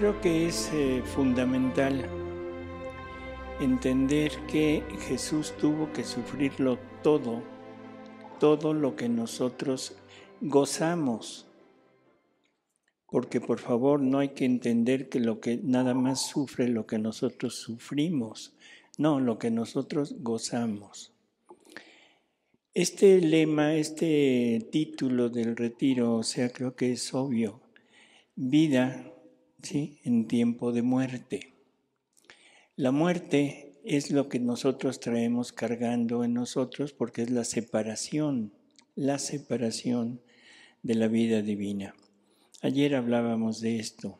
Creo que es eh, fundamental entender que Jesús tuvo que sufrirlo todo, todo lo que nosotros gozamos. Porque por favor no hay que entender que lo que nada más sufre lo que nosotros sufrimos, no, lo que nosotros gozamos. Este lema, este título del retiro, o sea, creo que es obvio, vida en tiempo de muerte. La muerte es lo que nosotros traemos cargando en nosotros porque es la separación, la separación de la vida divina. Ayer hablábamos de esto.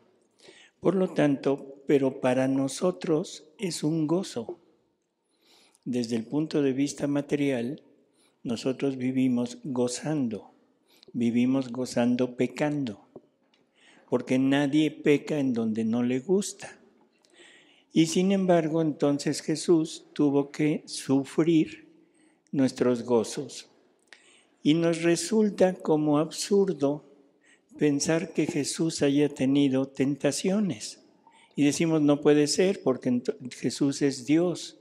Por lo tanto, pero para nosotros es un gozo. Desde el punto de vista material, nosotros vivimos gozando, vivimos gozando pecando porque nadie peca en donde no le gusta. Y sin embargo, entonces Jesús tuvo que sufrir nuestros gozos. Y nos resulta como absurdo pensar que Jesús haya tenido tentaciones. Y decimos, no puede ser porque Jesús es Dios.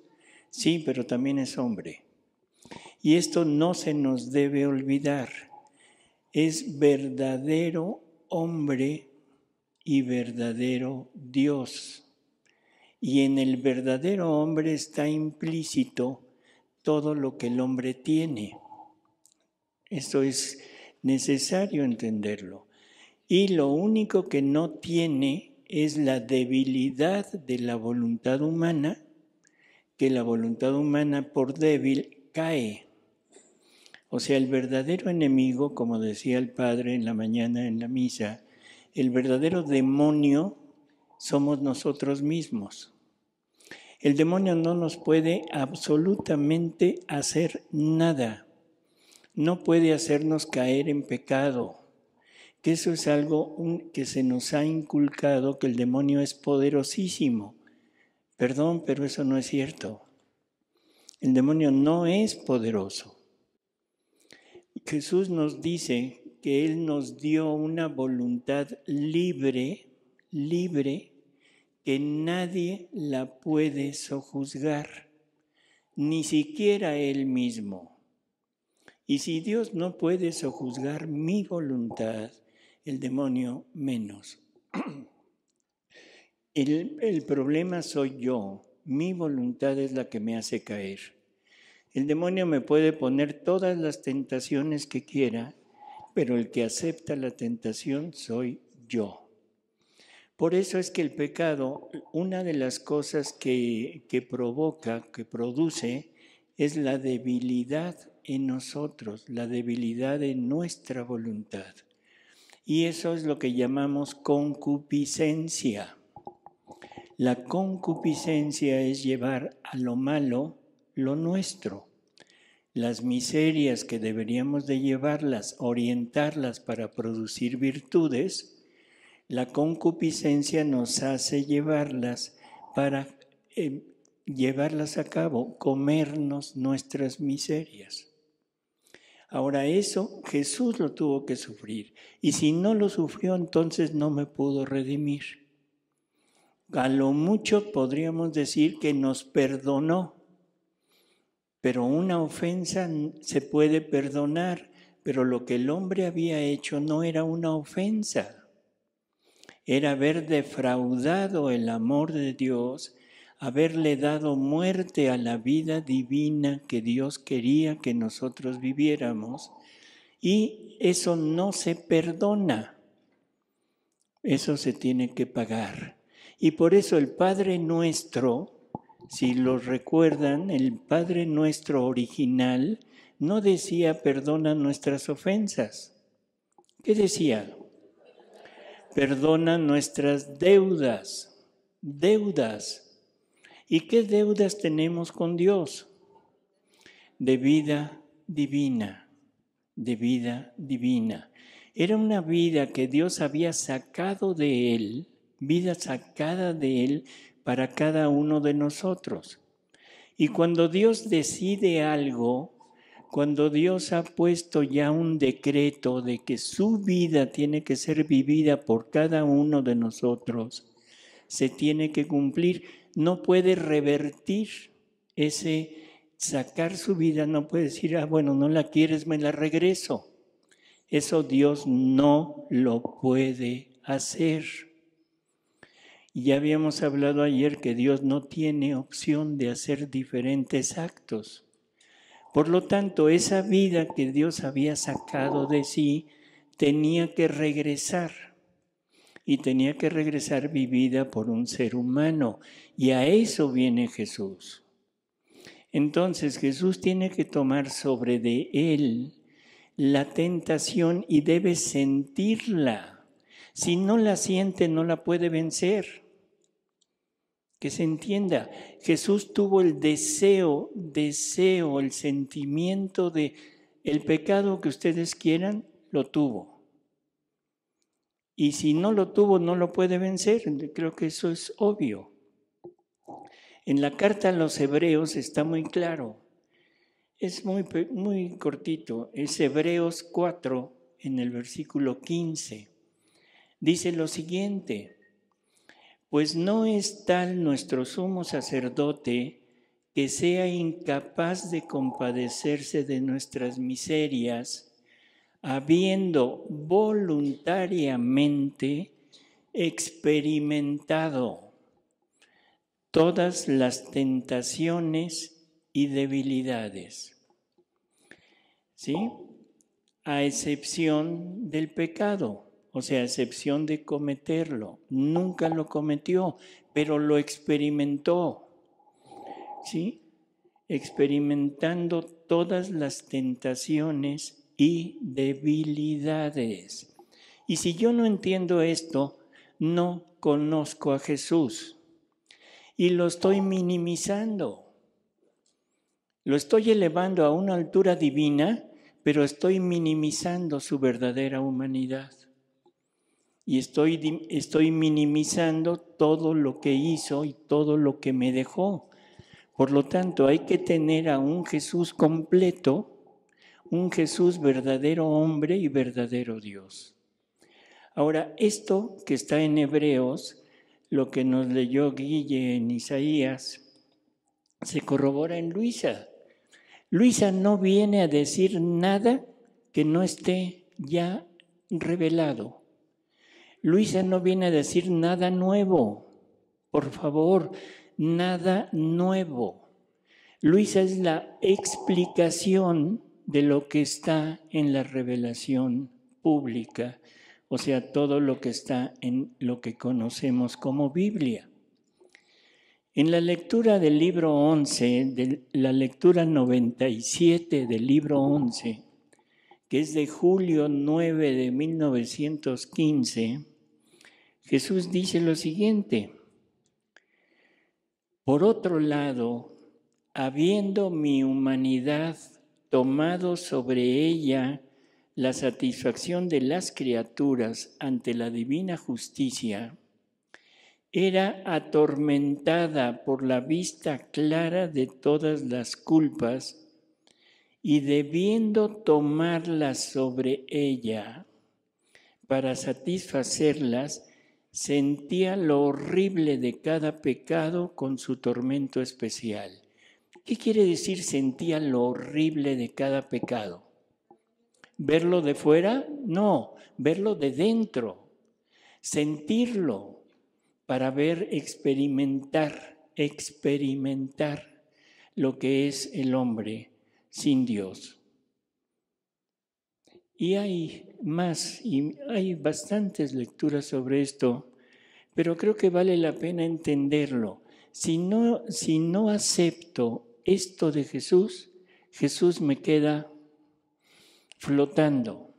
Sí, pero también es hombre. Y esto no se nos debe olvidar. Es verdadero hombre y verdadero Dios. Y en el verdadero hombre está implícito todo lo que el hombre tiene. Esto es necesario entenderlo. Y lo único que no tiene es la debilidad de la voluntad humana, que la voluntad humana por débil cae. O sea, el verdadero enemigo, como decía el Padre en la mañana en la misa, el verdadero demonio somos nosotros mismos. El demonio no nos puede absolutamente hacer nada. No puede hacernos caer en pecado. Que eso es algo que se nos ha inculcado, que el demonio es poderosísimo. Perdón, pero eso no es cierto. El demonio no es poderoso. Jesús nos dice que Él nos dio una voluntad libre, libre, que nadie la puede sojuzgar, ni siquiera Él mismo. Y si Dios no puede sojuzgar mi voluntad, el demonio menos. El, el, problema soy yo, mi voluntad es la que me hace caer. El demonio me puede poner todas las tentaciones que quiera pero el que acepta la tentación soy yo. Por eso es que el pecado, una de las cosas que, que provoca, que produce, es la debilidad en nosotros, la debilidad en nuestra voluntad. Y eso es lo que llamamos concupiscencia. La concupiscencia es llevar a lo malo lo nuestro las miserias que deberíamos de llevarlas, orientarlas para producir virtudes, la concupiscencia nos hace llevarlas para eh, llevarlas a cabo, comernos nuestras miserias. Ahora eso Jesús lo tuvo que sufrir y si no lo sufrió entonces no me pudo redimir. A lo mucho podríamos decir que nos perdonó pero una ofensa se puede perdonar, pero lo que el hombre había hecho no era una ofensa. Era haber defraudado el amor de Dios, haberle dado muerte a la vida divina que Dios quería que nosotros viviéramos, y eso no se perdona. Eso se tiene que pagar. Y por eso el Padre nuestro, si los recuerdan, el Padre nuestro original no decía perdona nuestras ofensas. ¿Qué decía? Perdona nuestras deudas. Deudas. ¿Y qué deudas tenemos con Dios? De vida divina. De vida divina. Era una vida que Dios había sacado de él, vida sacada de él para cada uno de nosotros. Y cuando Dios decide algo, cuando Dios ha puesto ya un decreto de que su vida tiene que ser vivida por cada uno de nosotros, se tiene que cumplir. No puede revertir ese sacar su vida, no puede decir, ah, bueno, no la quieres, me la regreso. Eso Dios no lo puede hacer. Y ya habíamos hablado ayer que Dios no tiene opción de hacer diferentes actos. Por lo tanto, esa vida que Dios había sacado de sí tenía que regresar. Y tenía que regresar vivida por un ser humano. Y a eso viene Jesús. Entonces Jesús tiene que tomar sobre de él la tentación y debe sentirla si no la siente, no la puede vencer. Que se entienda, Jesús tuvo el deseo, deseo, el sentimiento de el pecado que ustedes quieran, lo tuvo. Y si no lo tuvo, no lo puede vencer. Creo que eso es obvio. En la carta a los hebreos está muy claro. Es muy, muy cortito. Es Hebreos 4 en el versículo 15 dice lo siguiente, pues no es tal nuestro sumo sacerdote que sea incapaz de compadecerse de nuestras miserias, habiendo voluntariamente experimentado todas las tentaciones y debilidades. ¿Sí? A excepción del pecado o sea, excepción de cometerlo. Nunca lo cometió, pero lo experimentó. ¿Sí? Experimentando todas las tentaciones y debilidades. Y si yo no entiendo esto, no conozco a Jesús. Y lo estoy minimizando. Lo estoy elevando a una altura divina, pero estoy minimizando su verdadera humanidad y estoy, estoy minimizando todo lo que hizo y todo lo que me dejó. Por lo tanto, hay que tener a un Jesús completo, un Jesús verdadero hombre y verdadero Dios. Ahora, esto que está en Hebreos, lo que nos leyó Guille en Isaías, se corrobora en Luisa. Luisa no viene a decir nada que no esté ya revelado. Luisa no viene a decir nada nuevo. Por favor, nada nuevo. Luisa es la explicación de lo que está en la revelación pública, o sea, todo lo que está en lo que conocemos como Biblia. En la lectura del libro 11, de la lectura 97 del libro 11, que es de julio 9 de 1915, Jesús dice lo siguiente, por otro lado, habiendo mi humanidad tomado sobre ella la satisfacción de las criaturas ante la divina justicia, era atormentada por la vista clara de todas las culpas y debiendo tomarlas sobre ella para satisfacerlas, sentía lo horrible de cada pecado con su tormento especial. ¿Qué quiere decir sentía lo horrible de cada pecado? ¿Verlo de fuera? No, verlo de dentro, sentirlo para ver, experimentar, experimentar lo que es el hombre sin Dios. Y hay más, y hay bastantes lecturas sobre esto, pero creo que vale la pena entenderlo. Si no, si no acepto esto de Jesús, Jesús me queda flotando.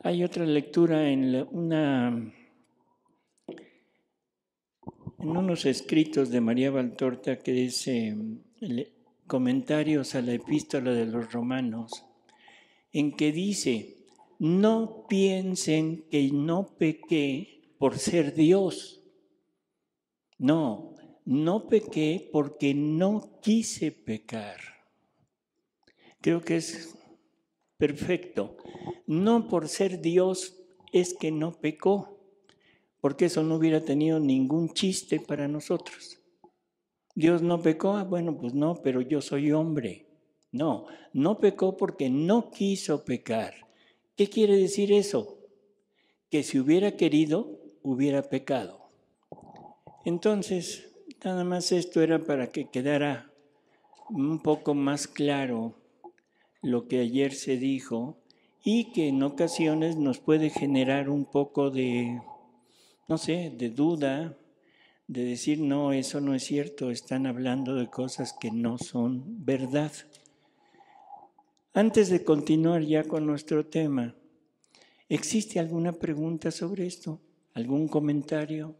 Hay otra lectura en una en unos escritos de María Valtorta que dice comentarios a la epístola de los romanos en que dice, no piensen que no pequé por ser Dios. No, no pequé porque no quise pecar. Creo que es perfecto. No por ser Dios es que no pecó, porque eso no hubiera tenido ningún chiste para nosotros. Dios no pecó, ah, bueno, pues no, pero yo soy hombre. No, no pecó porque no quiso pecar. ¿Qué quiere decir eso? Que si hubiera querido, hubiera pecado. Entonces, nada más esto era para que quedara un poco más claro lo que ayer se dijo y que en ocasiones nos puede generar un poco de, no sé, de duda, de decir, no, eso no es cierto, están hablando de cosas que no son verdad. Antes de continuar ya con nuestro tema, ¿existe alguna pregunta sobre esto? ¿Algún comentario?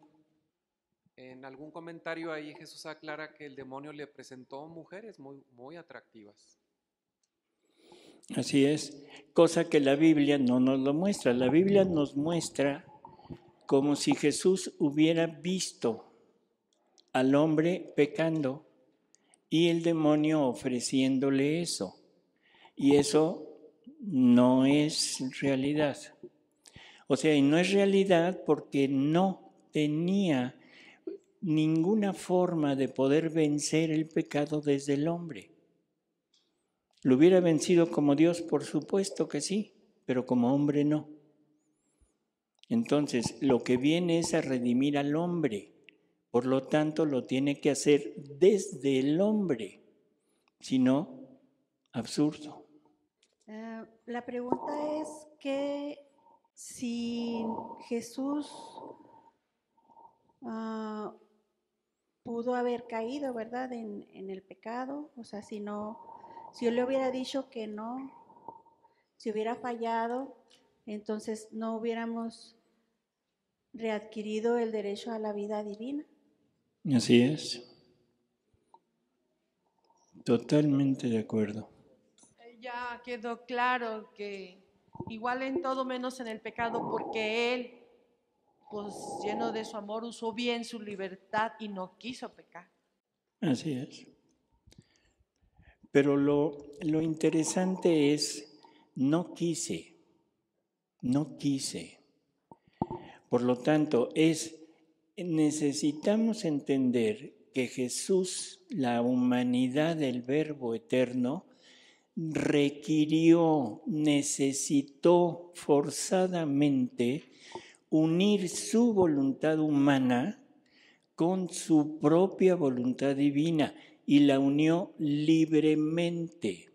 En algún comentario ahí Jesús aclara que el demonio le presentó mujeres muy, muy atractivas. Así es, cosa que la Biblia no nos lo muestra. La Biblia nos muestra como si Jesús hubiera visto al hombre pecando y el demonio ofreciéndole eso. Y eso no es realidad. O sea, y no es realidad porque no tenía ninguna forma de poder vencer el pecado desde el hombre. ¿Lo hubiera vencido como Dios? Por supuesto que sí, pero como hombre no. Entonces, lo que viene es a redimir al hombre. Por lo tanto, lo tiene que hacer desde el hombre. Si no, absurdo. Eh, la pregunta es que si Jesús ah, pudo haber caído, ¿verdad?, en, en, el pecado, o sea, si no, si yo le hubiera dicho que no, si hubiera fallado, entonces no hubiéramos readquirido el derecho a la vida divina. Así es. Totalmente de acuerdo ya quedó claro que igual en todo menos en el pecado, porque él, pues lleno de su amor, usó bien su libertad y no quiso pecar. Así es. Pero lo, lo interesante es, no quise, no quise. Por lo tanto, es, necesitamos entender que Jesús, la humanidad del Verbo Eterno, requirió, necesitó forzadamente unir su voluntad humana con su propia voluntad divina y la unió libremente,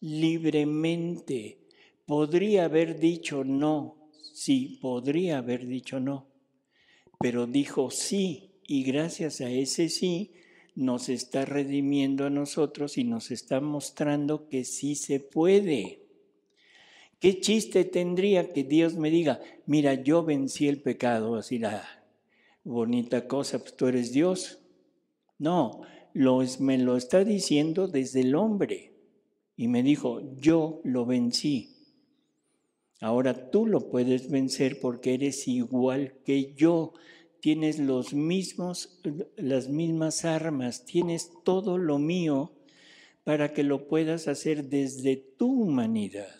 libremente. Podría haber dicho no, sí, podría haber dicho no, pero dijo sí y gracias a ese sí nos está redimiendo a nosotros y nos está mostrando que sí se puede. ¿Qué chiste tendría que Dios me diga, mira, yo vencí el pecado, así la bonita cosa, pues tú eres Dios? No, me lo está diciendo desde el hombre. Y me dijo, yo lo vencí. Ahora tú lo puedes vencer porque eres igual que yo tienes los mismos, las mismas armas, tienes todo lo mío para que lo puedas hacer desde tu humanidad.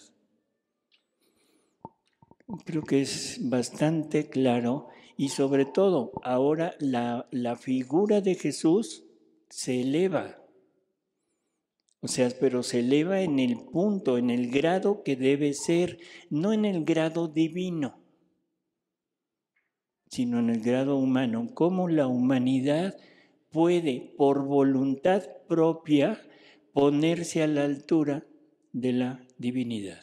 Creo que es bastante claro y sobre todo ahora la, la figura de Jesús se eleva. O sea, pero se eleva en el punto, en el grado que debe ser, no en el grado divino sino en el grado humano, cómo la humanidad puede, por voluntad propia, ponerse a la altura de la divinidad.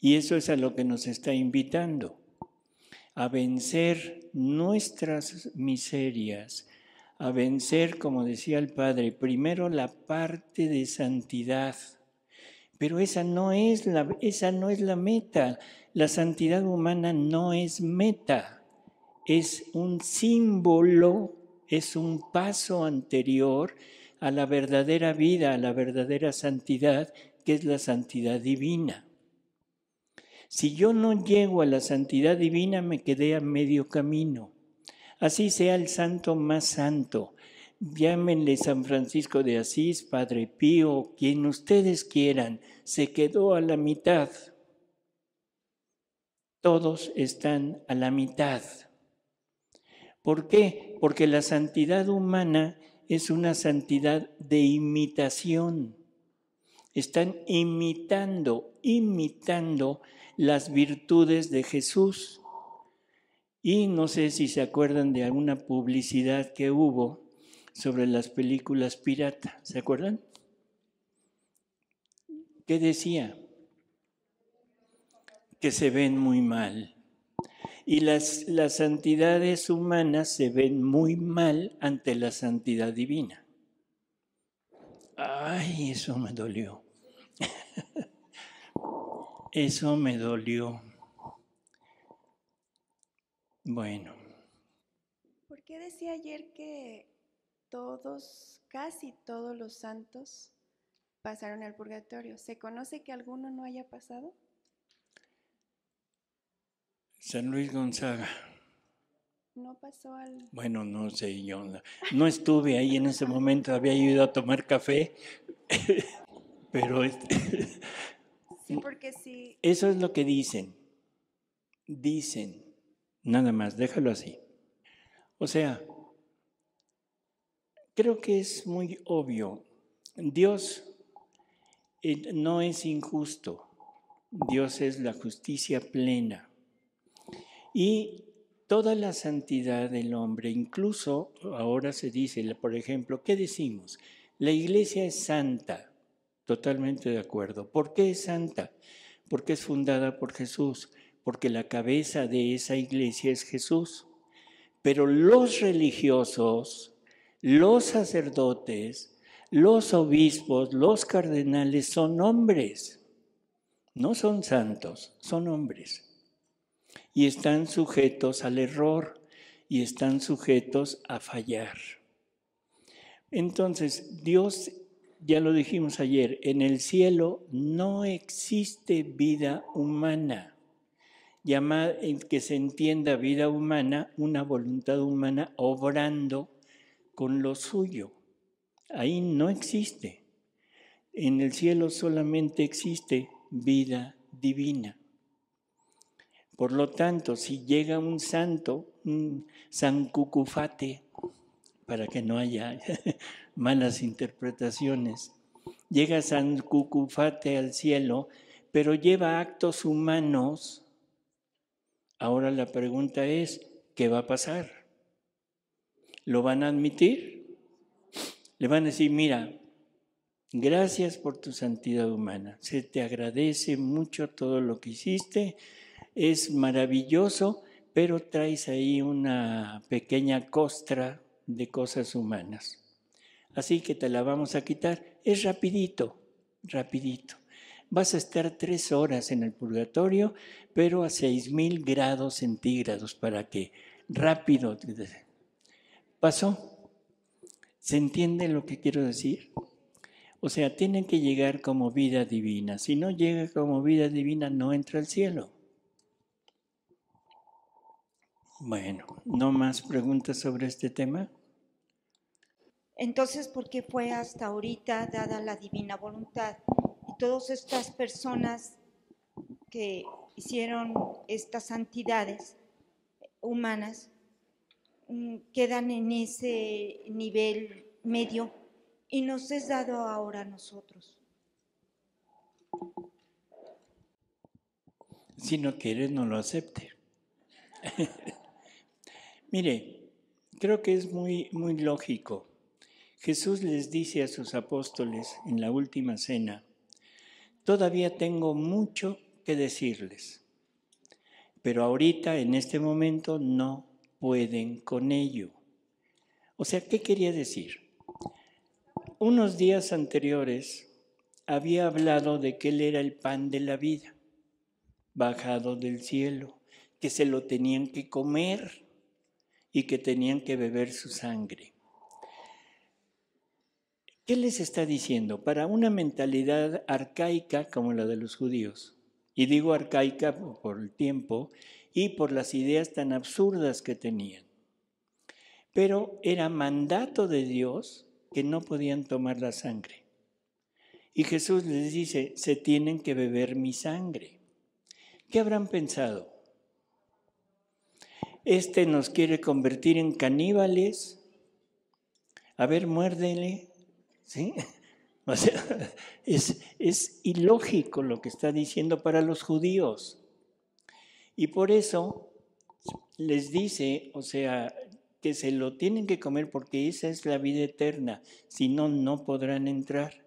Y eso es a lo que nos está invitando, a vencer nuestras miserias, a vencer, como decía el Padre, primero la parte de santidad. Pero esa no es la, esa no es la meta la santidad humana no es meta, es un símbolo, es un paso anterior a la verdadera vida, a la verdadera santidad, que es la santidad divina. Si yo no llego a la santidad divina, me quedé a medio camino. Así sea el santo más santo. Llámenle San Francisco de Asís, Padre Pío, quien ustedes quieran, se quedó a la mitad todos están a la mitad. ¿Por qué? Porque la santidad humana es una santidad de imitación. Están imitando, imitando las virtudes de Jesús. Y no sé si se acuerdan de alguna publicidad que hubo sobre las películas pirata. ¿Se acuerdan? ¿Qué decía? que se ven muy mal. Y las, las santidades humanas se ven muy mal ante la santidad divina. Ay, eso me dolió. eso me dolió. Bueno. ¿Por qué decía ayer que todos, casi todos los santos pasaron al purgatorio? ¿Se conoce que alguno no haya pasado? San Luis Gonzaga. No pasó al... Bueno, no sé, yo no, estuve ahí en ese momento, había ido a tomar café, pero... Este sí, porque sí. Eso es lo que dicen. Dicen, nada más, déjalo así. O sea, creo que es muy obvio, Dios eh, no es injusto, Dios es la justicia plena. Y toda la santidad del hombre, incluso ahora se dice, por ejemplo, ¿qué decimos? La iglesia es santa, totalmente de acuerdo. ¿Por qué es santa? Porque es fundada por Jesús, porque la cabeza de esa iglesia es Jesús. Pero los religiosos, los sacerdotes, los obispos, los cardenales son hombres, no son santos, son hombres y están sujetos al error y están sujetos a fallar. Entonces, Dios, ya lo dijimos ayer, en el cielo no existe vida humana. Llamar eh, que se entienda vida humana, una voluntad humana obrando con lo suyo. Ahí no existe. En el cielo solamente existe vida divina. Por lo tanto, si llega un santo, un Cucufate, para que no haya malas interpretaciones, llega San Cucufate al cielo, pero lleva actos humanos, ahora la pregunta es, ¿qué va a pasar? ¿Lo van a admitir? Le van a decir, mira, gracias por tu santidad humana, se te agradece mucho todo lo que hiciste, es maravilloso, pero traes ahí una pequeña costra de cosas humanas. Así que te la vamos a quitar. Es rapidito, rapidito. Vas a estar tres horas en el purgatorio, pero a seis mil grados centígrados para que rápido. Pasó. ¿Se entiende lo que quiero decir? O sea, tienen que llegar como vida divina. Si no llega como vida divina, no entra al cielo. Bueno, ¿no más preguntas sobre este tema? Entonces, ¿por qué fue hasta ahorita dada la divina voluntad? Y todas estas personas que hicieron estas santidades humanas mm, quedan en ese nivel medio y nos es dado ahora a nosotros. Si no quieres, no lo acepte. Mire, creo que es muy, muy lógico. Jesús les dice a sus apóstoles en la última cena, todavía tengo mucho que decirles, pero ahorita, en este momento, no pueden con ello. O sea, ¿qué quería decir? Unos días anteriores había hablado de que Él era el pan de la vida, bajado del cielo, que se lo tenían que comer y que tenían que beber su sangre. ¿Qué les está diciendo? Para una mentalidad arcaica como la de los judíos, y digo arcaica por el tiempo y por las ideas tan absurdas que tenían, pero era mandato de Dios que no podían tomar la sangre. Y Jesús les dice, se tienen que beber mi sangre. ¿Qué habrán pensado? Este nos quiere convertir en caníbales. A ver, muérdele. ¿Sí? es, es ilógico lo que está diciendo para los judíos. Y por eso les dice, o sea, que se lo tienen que comer porque esa es la vida eterna, si no, no podrán entrar.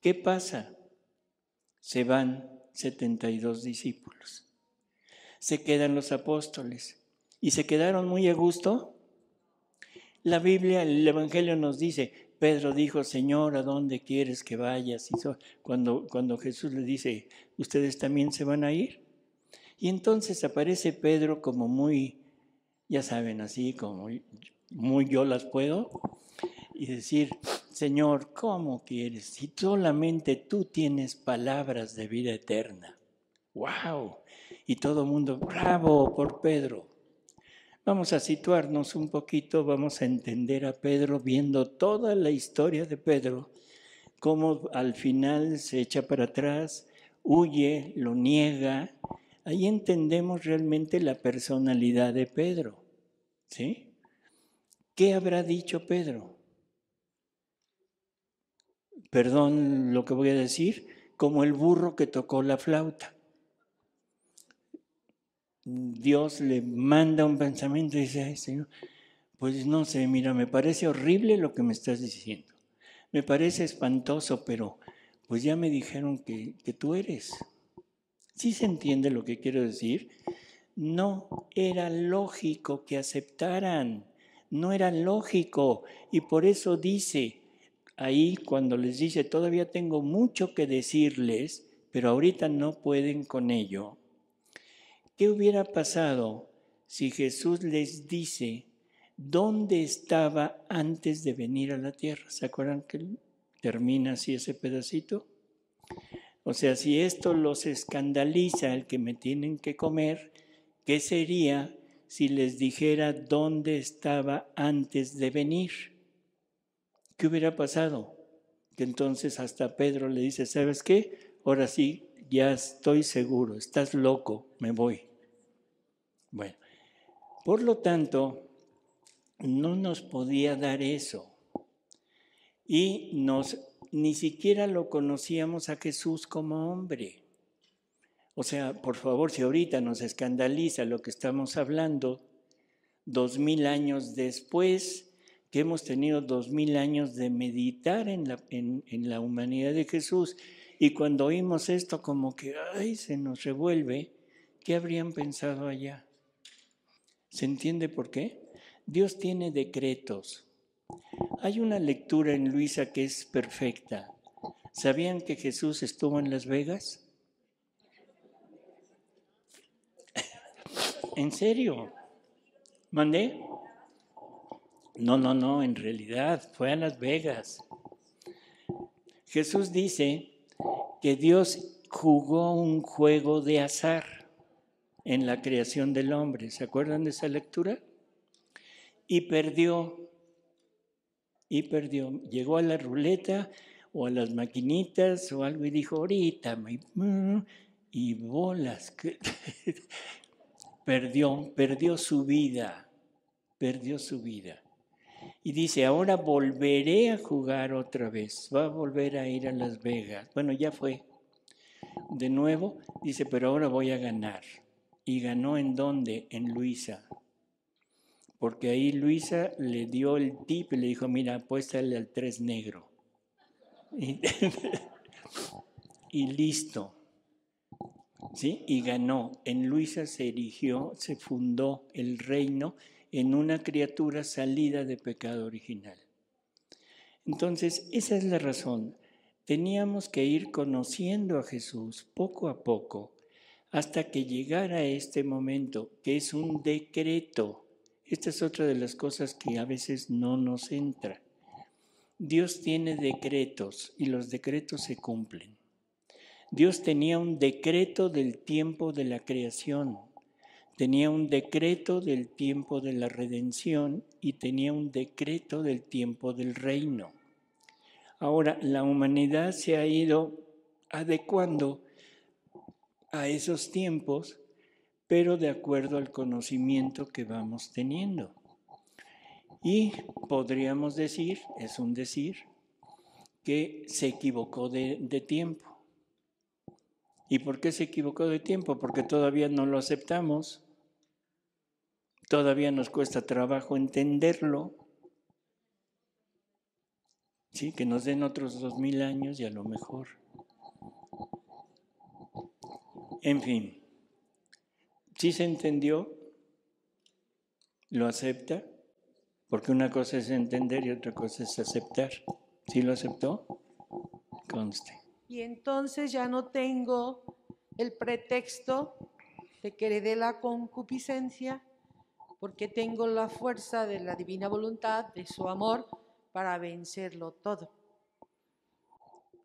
¿Qué pasa? Se van 72 discípulos, se quedan los apóstoles, y se quedaron muy a gusto? La Biblia, el Evangelio nos dice, Pedro dijo, Señor, ¿a dónde quieres que vayas? Y cuando, cuando Jesús le dice, ¿ustedes también se van a ir? Y entonces aparece Pedro como muy, ya saben, así como muy yo las puedo, y decir, Señor, ¿cómo quieres? Si solamente tú tienes palabras de vida eterna. ¡Wow! Y todo el mundo, bravo por Pedro. Vamos a situarnos un poquito, vamos a entender a Pedro viendo toda la historia de Pedro, cómo al final se echa para atrás, huye, lo niega. Ahí entendemos realmente la personalidad de Pedro. ¿Sí? ¿Qué habrá dicho Pedro? Perdón lo que voy a decir, como el burro que tocó la flauta. Dios le manda un pensamiento y dice, Ay, Señor, pues no sé, mira, me parece horrible lo que me estás diciendo. Me parece espantoso, pero pues ya me dijeron que, que tú eres. si se entiende lo que quiero decir? No era lógico que aceptaran, no era lógico. Y por eso dice ahí cuando les dice, todavía tengo mucho que decirles, pero ahorita no pueden con ello ¿Qué hubiera pasado si Jesús les dice dónde estaba antes de venir a la tierra? ¿Se acuerdan que termina así ese pedacito? O sea, si esto los escandaliza, el que me tienen que comer, ¿qué sería si les dijera dónde estaba antes de venir? ¿Qué hubiera pasado? Que entonces hasta Pedro le dice, ¿sabes qué? Ahora sí, ya estoy seguro, estás loco, me voy. Bueno, por lo tanto, no nos podía dar eso. Y nos, ni siquiera lo conocíamos a Jesús como hombre. O sea, por favor, si ahorita nos escandaliza lo que estamos hablando, dos mil años después, que hemos tenido dos mil años de meditar en la, en la humanidad de Jesús, y cuando oímos esto como que, ay, se nos revuelve, ¿qué habrían pensado allá? ¿Se entiende por qué? Dios tiene decretos. Hay una lectura en Luisa que es perfecta. ¿Sabían que Jesús estuvo en Las Vegas? ¿En serio? ¿Mandé? No, no, no, en realidad fue a Las Vegas. Jesús dice que Dios jugó un juego de azar en la creación del hombre. ¿Se acuerdan de esa lectura? Y perdió, y perdió. Llegó a la ruleta o a las maquinitas o algo y dijo, ahorita, y bolas. perdió, perdió su vida, perdió su vida. Y dice, ahora volveré a jugar otra vez, va a volver a ir a Las Vegas. Bueno, ya fue. De nuevo, dice, pero ahora voy a ganar y ganó en dónde? En Luisa. Porque ahí Luisa le dio el tip y le dijo, mira, apuéstale al tres negro. Y, listo. ¿Sí? Y ganó. En Luisa se erigió, se fundó el reino en una criatura salida de pecado original. Entonces, esa es la razón. Teníamos que ir conociendo a Jesús poco a poco hasta que llegara este momento, que es un decreto. Esta es otra de las cosas que a veces no nos entra. Dios tiene decretos y los decretos se cumplen. Dios tenía un decreto del tiempo de la creación, tenía un decreto del tiempo de la redención y tenía un decreto del tiempo del reino. Ahora, la humanidad se ha ido adecuando a esos tiempos, pero de acuerdo al conocimiento que vamos teniendo. Y podríamos decir, es un decir, que se equivocó de, de tiempo. ¿Y por qué se equivocó de tiempo? Porque todavía no lo aceptamos, todavía nos cuesta trabajo entenderlo. Sí, que nos den otros dos mil años y a lo mejor. En fin, si se entendió, lo acepta, porque una cosa es entender y otra cosa es aceptar. Si lo aceptó? Conste. Y entonces ya no tengo el pretexto de que dé la concupiscencia, porque tengo la fuerza de la divina voluntad, de su amor, para vencerlo todo.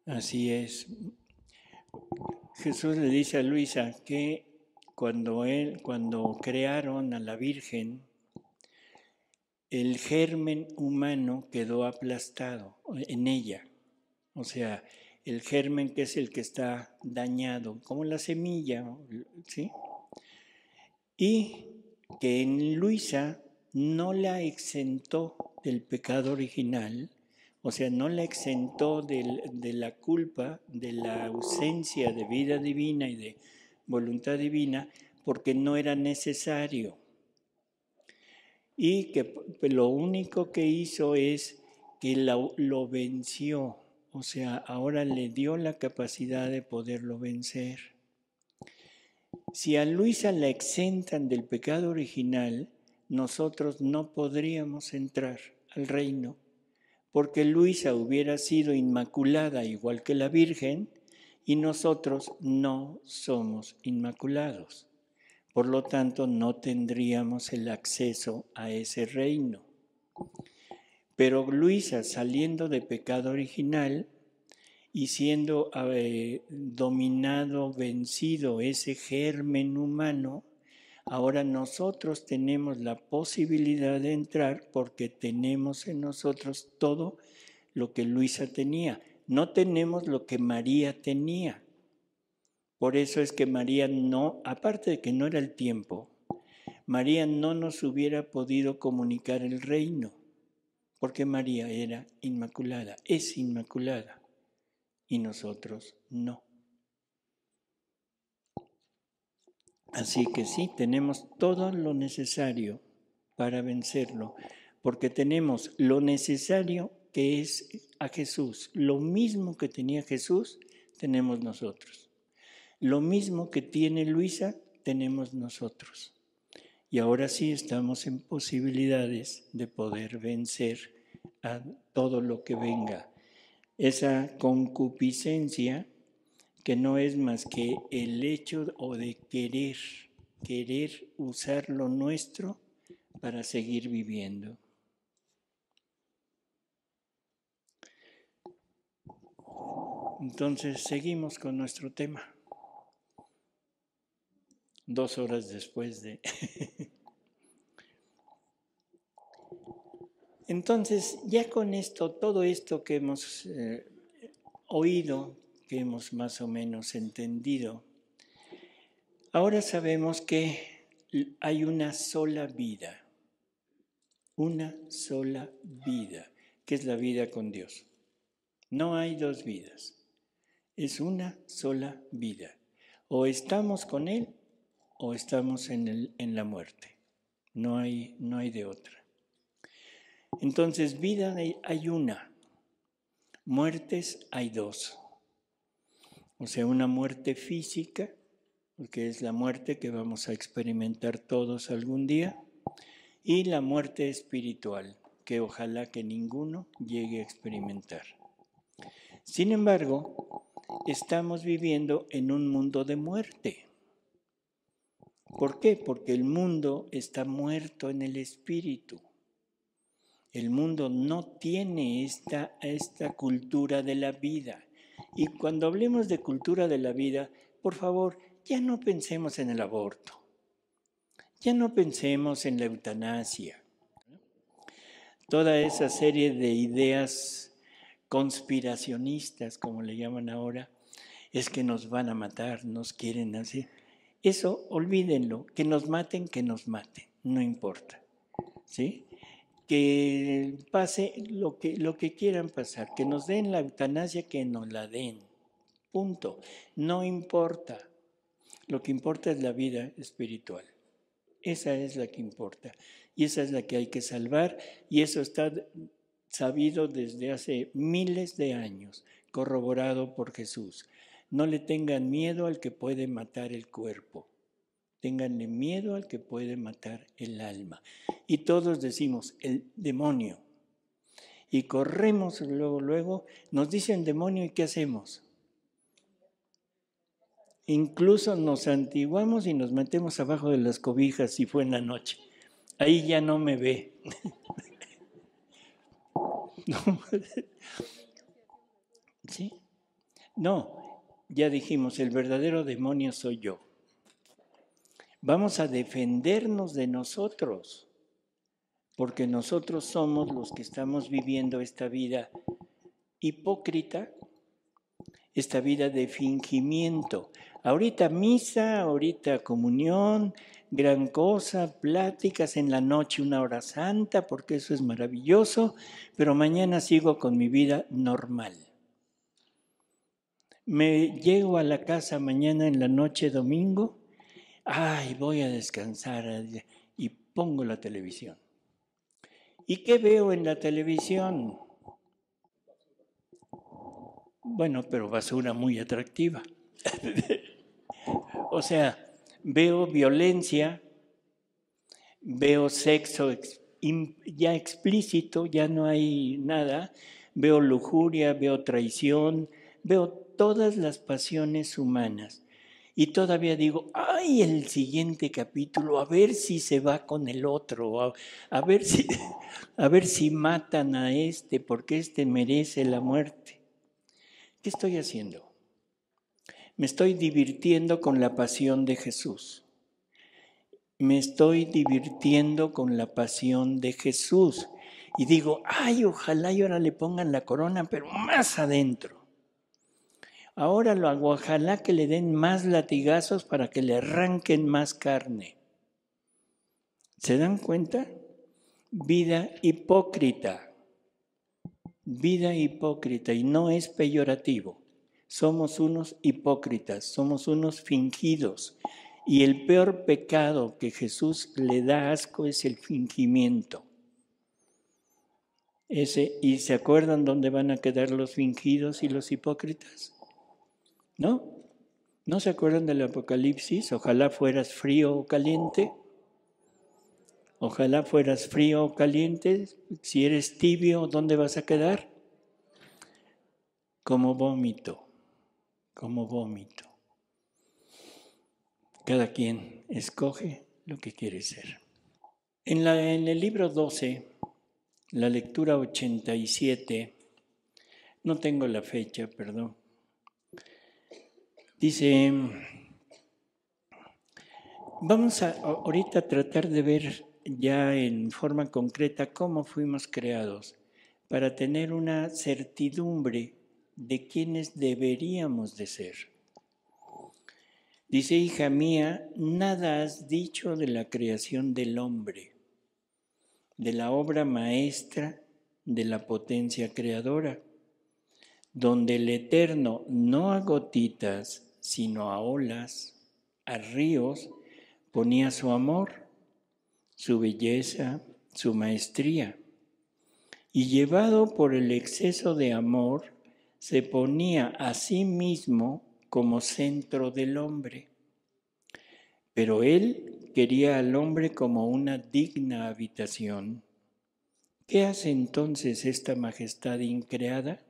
Así es, Jesús le dice a Luisa que cuando, él, cuando crearon a la Virgen, el germen humano quedó aplastado en ella. O sea, el germen que es el que está dañado, como la semilla, ¿sí? Y que en Luisa no la exentó del pecado original, o sea, no la exentó de, la culpa, de la ausencia de vida divina y de voluntad divina, porque no era necesario. Y que lo único que hizo es que lo, lo venció, o sea, ahora le dio la capacidad de poderlo vencer. Si a Luisa la exentan del pecado original, nosotros no podríamos entrar al reino porque Luisa hubiera sido inmaculada igual que la Virgen y nosotros no somos inmaculados. Por lo tanto, no tendríamos el acceso a ese reino. Pero Luisa, saliendo de pecado original y siendo eh, dominado, vencido ese germen humano, Ahora nosotros tenemos la posibilidad de entrar porque tenemos en nosotros todo lo que Luisa tenía. No tenemos lo que María tenía. Por eso es que María no, aparte de que no era el tiempo, María no nos hubiera podido comunicar el reino, porque María era inmaculada, es inmaculada, y nosotros no. Así que sí, tenemos todo lo necesario para vencerlo, porque tenemos lo necesario que es a Jesús, lo mismo que tenía Jesús, tenemos nosotros. Lo mismo que tiene Luisa, tenemos nosotros. Y ahora sí estamos en posibilidades de poder vencer a todo lo que venga. Esa concupiscencia que no es más que el hecho o de querer, querer usar lo nuestro para seguir viviendo. Entonces seguimos con nuestro tema. Dos horas después de... Entonces, ya con esto, todo esto que hemos eh, oído, que hemos más o menos entendido. Ahora sabemos que hay una sola vida, una sola vida, que es la vida con Dios. No hay dos vidas, es una sola vida. O estamos con Él o estamos en, el, en la muerte. No hay, no hay de otra. Entonces, vida hay una, muertes hay dos. O sea, una muerte física, porque es la muerte que vamos a experimentar todos algún día, y la muerte espiritual, que ojalá que ninguno llegue a experimentar. Sin embargo, estamos viviendo en un mundo de muerte. ¿Por qué? Porque el mundo está muerto en el espíritu. El mundo no tiene esta, esta cultura de la vida. Y cuando hablemos de cultura de la vida, por favor, ya no pensemos en el aborto, ya no pensemos en la eutanasia, toda esa serie de ideas conspiracionistas, como le llaman ahora, es que nos van a matar, nos quieren hacer. Eso olvídenlo, que nos maten, que nos maten, no importa. ¿Sí? que pase lo que, lo que quieran pasar, que nos den la eutanasia, que nos la den. Punto. No importa. Lo que importa es la vida espiritual. Esa es la que importa. Y esa es la que hay que salvar. Y eso está sabido desde hace miles de años, corroborado por Jesús. No le tengan miedo al que puede matar el cuerpo Ténganle miedo al que puede matar el alma. Y todos decimos, el demonio. Y corremos luego, luego, nos dicen demonio y ¿qué hacemos? Incluso nos antiguamos y nos metemos abajo de las cobijas si fue en la noche. Ahí ya no me ve. ¿Sí? No, ya dijimos, el verdadero demonio soy yo vamos a defendernos de nosotros, porque nosotros somos los que estamos viviendo esta vida hipócrita, esta vida de fingimiento. Ahorita misa, ahorita comunión, gran cosa, pláticas en la noche, una hora santa, porque eso es maravilloso, pero mañana sigo con mi vida normal. Me llego a la casa mañana en la noche domingo ay, voy a descansar y pongo la televisión. ¿Y qué veo en la televisión? Bueno, pero basura muy atractiva. o sea, veo violencia, veo sexo ya explícito, ya no hay nada, veo lujuria, veo traición, veo todas las pasiones humanas y todavía digo, ay, el siguiente capítulo, a ver si se va con el otro, a, ver, si, a ver si matan a este, porque este merece la muerte. ¿Qué estoy haciendo? Me estoy divirtiendo con la pasión de Jesús. Me estoy divirtiendo con la pasión de Jesús. Y digo, ay, ojalá y ahora le pongan la corona, pero más adentro. Ahora lo hago, ojalá que le den más latigazos para que le arranquen más carne. ¿Se dan cuenta? Vida hipócrita. Vida hipócrita y no es peyorativo. Somos unos hipócritas, somos unos fingidos. Y el peor pecado que Jesús le da asco es el fingimiento. Ese, ¿Y se acuerdan dónde van a quedar los fingidos y los hipócritas? ¿No? ¿No se acuerdan del Apocalipsis? Ojalá fueras frío o caliente. Ojalá fueras frío o caliente. Si eres tibio, ¿dónde vas a quedar? Como vómito, como vómito. Cada quien escoge lo que quiere ser. En, en el libro 12, la lectura 87, no tengo la fecha, perdón, Dice, vamos a ahorita tratar de ver ya en forma concreta cómo fuimos creados para tener una certidumbre de quienes deberíamos de ser. Dice, hija mía, nada has dicho de la creación del hombre, de la obra maestra de la potencia creadora, donde el Eterno no agotitas, sino a olas, a ríos, ponía su amor, su belleza, su maestría. Y llevado por el exceso de amor, se ponía a sí mismo como centro del hombre. Pero él quería al hombre como una digna habitación. ¿Qué hace entonces esta majestad increada?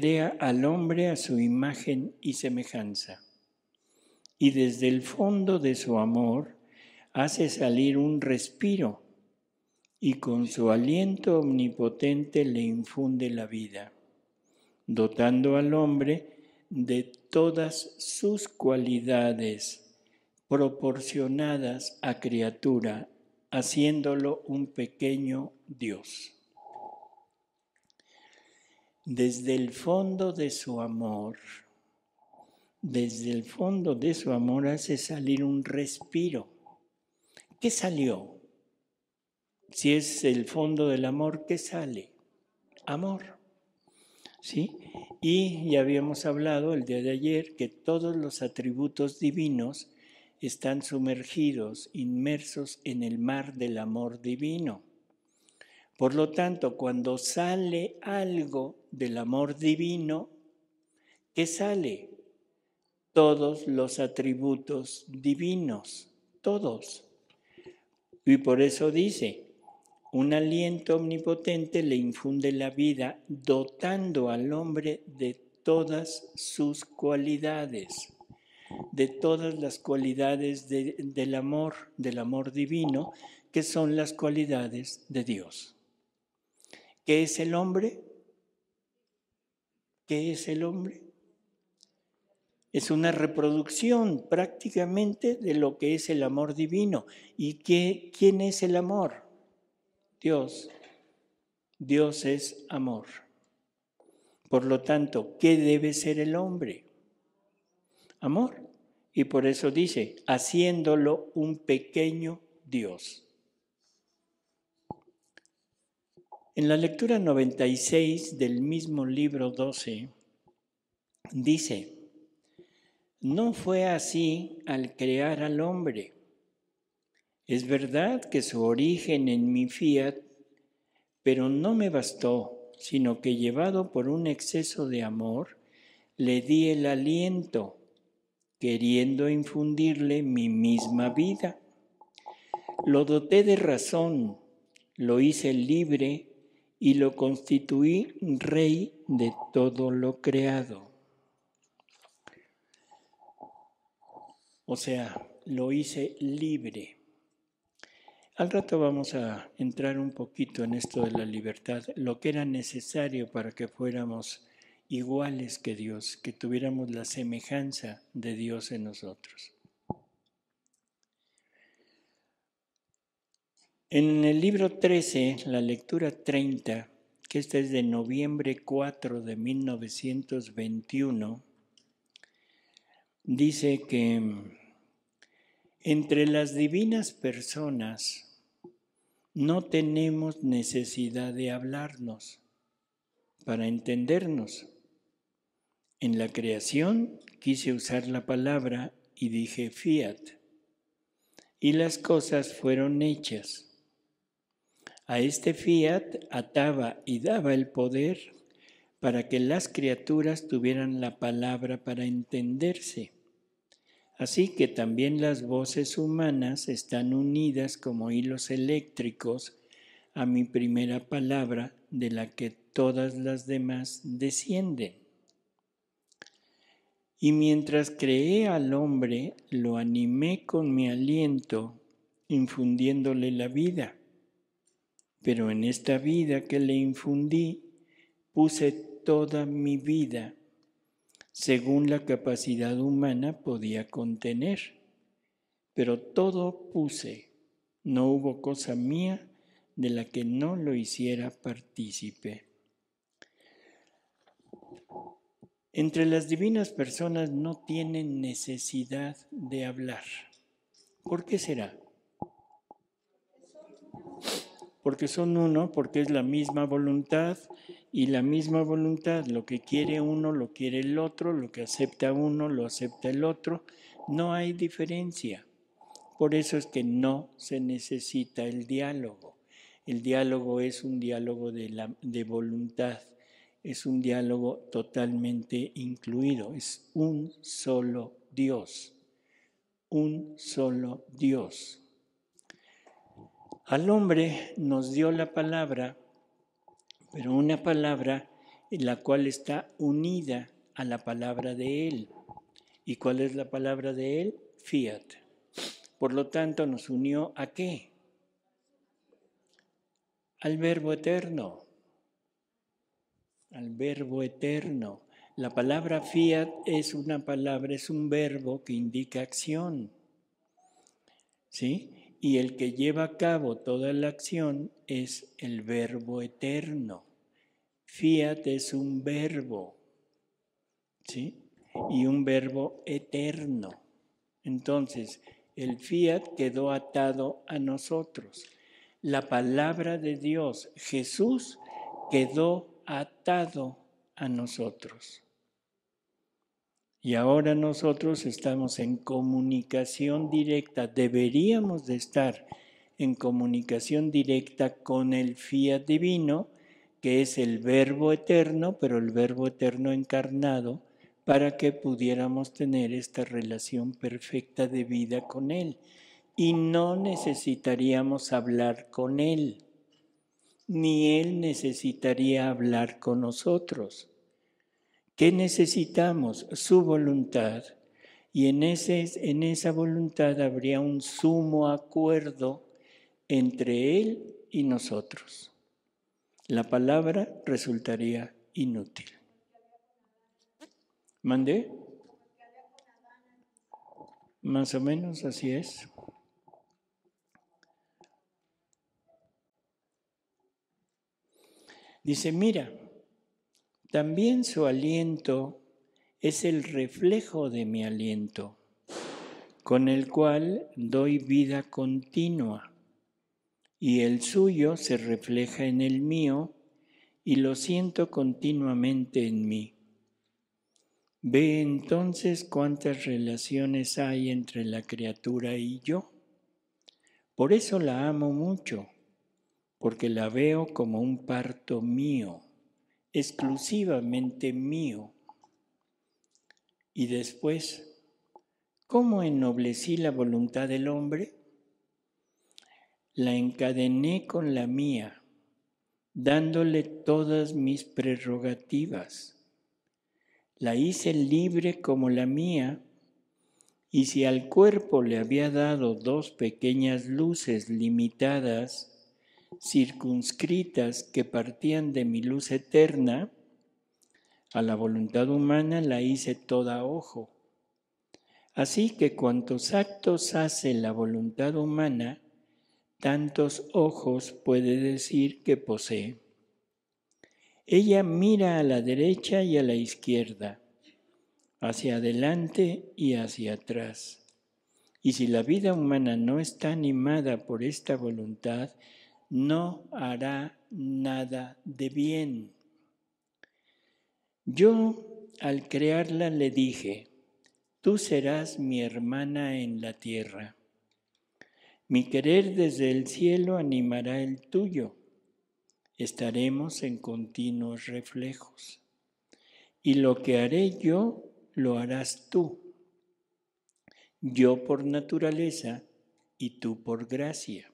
crea al hombre a su imagen y semejanza. Y desde el fondo de su amor hace salir un respiro y con su aliento omnipotente le infunde la vida, dotando al hombre de todas sus cualidades proporcionadas a criatura, haciéndolo un pequeño Dios desde el fondo de su amor, desde el fondo de su amor hace salir un respiro. ¿Qué salió? Si es el fondo del amor, ¿qué sale? Amor. ¿Sí? Y ya habíamos hablado el día de ayer que todos los atributos divinos están sumergidos, inmersos en el mar del amor divino. Por lo tanto, cuando sale algo del amor divino, ¿qué sale? Todos los atributos divinos, todos. Y por eso dice, un aliento omnipotente le infunde la vida, dotando al hombre de todas sus cualidades, de todas las cualidades del amor, del amor divino, que son las cualidades de Dios. ¿Qué es el hombre? ¿Qué es el hombre? Es una reproducción prácticamente de lo que es el amor divino. ¿Y quién es el amor? Dios. Dios es amor. Por lo tanto, ¿qué debe ser el hombre? Amor. Y por eso dice, haciéndolo un pequeño Dios. En la lectura 96 del mismo libro 12 dice, no fue así al crear al hombre. Es verdad que su origen en mi fiat, pero no me bastó, sino que llevado por un exceso de amor, le di el aliento, queriendo infundirle mi misma vida. Lo doté de razón, lo hice libre y lo constituí rey de todo lo creado. O sea, lo hice libre. Al rato vamos a entrar un poquito en esto de la libertad, lo que era necesario para que fuéramos iguales que Dios, que tuviéramos la semejanza de Dios en nosotros. En el libro 13, la lectura 30, que esta es de noviembre 4 de 1921, dice que entre las divinas personas no tenemos necesidad de hablarnos para entendernos. En la creación quise usar la palabra y dije fiat, y las cosas fueron hechas. A este fiat ataba y daba el poder para que las criaturas tuvieran la palabra para entenderse. Así que también las voces humanas están unidas como hilos eléctricos a mi primera palabra de la que todas las demás descienden. Y mientras creé al hombre, lo animé con mi aliento, infundiéndole la vida pero en esta vida que le infundí puse toda mi vida, según la capacidad humana podía contener, pero todo puse, no hubo cosa mía de la que no lo hiciera partícipe. Entre las divinas personas no tienen necesidad de hablar. ¿Por qué será? porque son uno, porque es la misma voluntad y la misma voluntad, lo que quiere uno, lo quiere el otro, lo que acepta uno, lo acepta el otro, no hay diferencia. Por eso es que no se necesita el diálogo. El diálogo es un diálogo de, de voluntad, es un diálogo totalmente incluido, es un solo Dios, un solo Dios. Al hombre nos dio la palabra, pero una palabra en la cual está unida a la palabra de Él. ¿Y cuál es la palabra de Él? Fiat. Por lo tanto, nos unió a qué? Al verbo eterno. Al verbo eterno. La palabra fiat es una palabra, es un verbo que indica acción. ¿Sí? y el que lleva a cabo toda la acción es el verbo eterno. Fiat es un verbo, ¿sí? Y un verbo eterno. Entonces, el fiat quedó atado a nosotros. La palabra de Dios, Jesús, quedó atado a nosotros. Y ahora nosotros estamos en comunicación directa, deberíamos de estar en comunicación directa con el fiat divino, que es el verbo eterno, pero el verbo eterno encarnado, para que pudiéramos tener esta relación perfecta de vida con Él. Y no necesitaríamos hablar con Él, ni Él necesitaría hablar con nosotros que necesitamos? Su voluntad. Y en, ese, en esa voluntad habría un sumo acuerdo entre Él y nosotros. La palabra resultaría inútil. ¿Mandé? Más o menos así es. Dice, mira, también su aliento es el reflejo de mi aliento, con el cual doy vida continua, y el suyo se refleja en el mío, y lo siento continuamente en mí. Ve entonces cuántas relaciones hay entre la criatura y yo. Por eso la amo mucho, porque la veo como un parto mío exclusivamente mío. Y después, ¿cómo ennoblecí la voluntad del hombre? La encadené con la mía, dándole todas mis prerrogativas. La hice libre como la mía, y si al cuerpo le había dado dos pequeñas luces limitadas, circunscritas que partían de mi luz eterna, a la voluntad humana la hice toda ojo. Así que cuantos actos hace la voluntad humana, tantos ojos puede decir que posee. Ella mira a la derecha y a la izquierda, hacia adelante y hacia atrás. Y si la vida humana no está animada por esta voluntad, no hará nada de bien. Yo al crearla le dije, tú serás mi hermana en la tierra. Mi querer desde el cielo animará el tuyo. Estaremos en continuos reflejos. Y lo que haré yo, lo harás tú. Yo por naturaleza y tú por gracia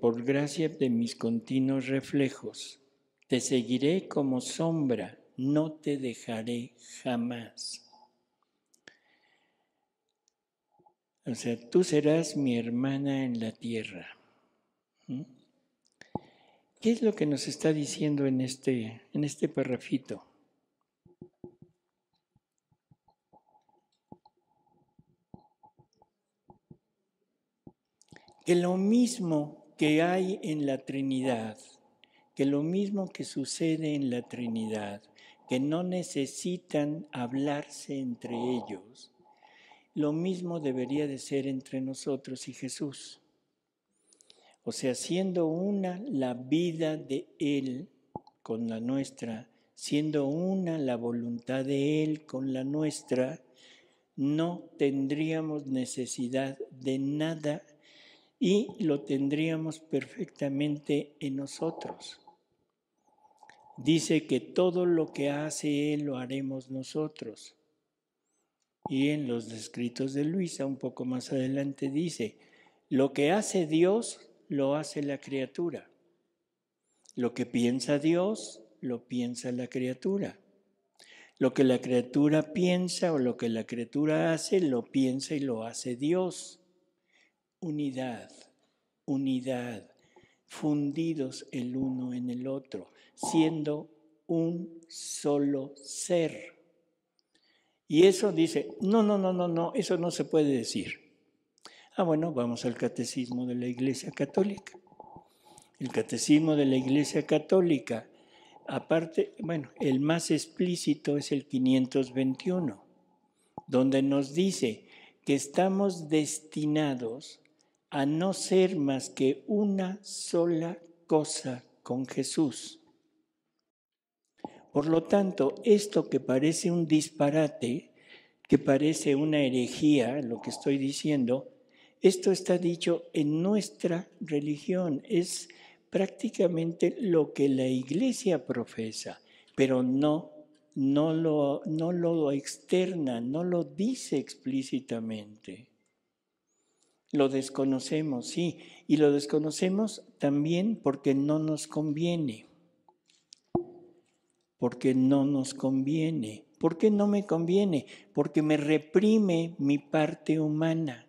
por gracia de mis continuos reflejos. Te seguiré como sombra, no te dejaré jamás. O sea, tú serás mi hermana en la tierra. ¿Mm? ¿Qué es lo que nos está diciendo en este, en este parrafito? que lo mismo que hay en la Trinidad, que lo mismo que sucede en la Trinidad, que no necesitan hablarse entre ellos, lo mismo debería de ser entre nosotros y Jesús. O sea, siendo una la vida de Él con la nuestra, siendo una la voluntad de Él con la nuestra, no tendríamos necesidad de nada y lo tendríamos perfectamente en nosotros. Dice que todo lo que hace Él lo haremos nosotros. Y en los escritos de Luisa, un poco más adelante, dice, lo que hace Dios lo hace la criatura. Lo que piensa Dios lo piensa la criatura. Lo que la criatura piensa o lo que la criatura hace lo piensa y lo hace Dios unidad, unidad, fundidos el uno en el otro, siendo un solo ser. Y eso dice, no, no, no, no, no, eso no se puede decir. Ah, bueno, vamos al catecismo de la Iglesia Católica. El catecismo de la Iglesia Católica, aparte, bueno, el más explícito es el 521, donde nos dice que estamos destinados a no ser más que una sola cosa con Jesús. Por lo tanto, esto que parece un disparate, que parece una herejía, lo que estoy diciendo, esto está dicho en nuestra religión, es prácticamente lo que la iglesia profesa, pero no, no, lo, no lo externa, no lo dice explícitamente. Lo desconocemos, sí, y lo desconocemos también porque no nos conviene. Porque no nos conviene. ¿Por qué no me conviene? Porque me reprime mi parte humana.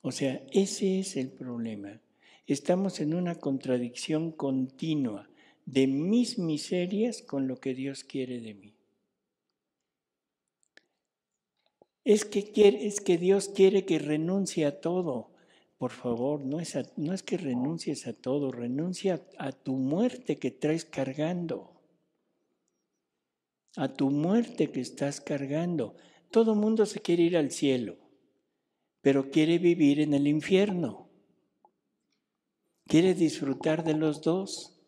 O sea, ese es el problema. Estamos en una contradicción continua de mis miserias con lo que Dios quiere de mí. Es que, quiere, es que Dios quiere que renuncie a todo. Por favor, no es, no es que renuncies a todo, renuncia a tu muerte que traes cargando. A tu muerte que estás cargando. Todo mundo se quiere ir al cielo, pero quiere vivir en el infierno. Quiere disfrutar de los dos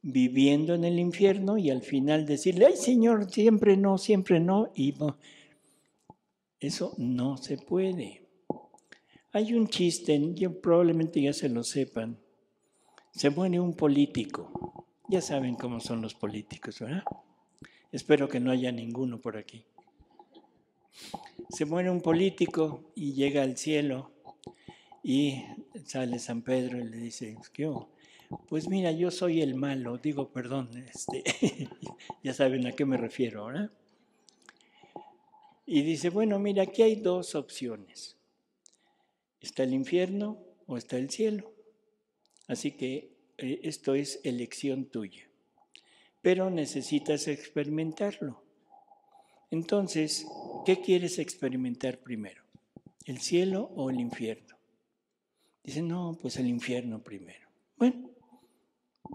viviendo en el infierno y al final decirle, ay Señor, siempre no, siempre no, y eso no se puede. Hay un chiste, probablemente ya se lo sepan. Se muere un político. Ya saben cómo son los políticos, ¿verdad? Espero que no haya ninguno por aquí. Se muere un político y llega al cielo y sale San Pedro y le dice, ¿qué? Pues mira, yo soy el malo, digo, perdón, este, ya saben a qué me refiero, ¿verdad? y dice, bueno, mira, aquí hay dos opciones. Está el infierno o está el cielo. Así que eh, esto es elección tuya. Pero necesitas experimentarlo. Entonces, ¿qué quieres experimentar primero? ¿El cielo o el infierno? Dice, no, pues el infierno primero. Bueno,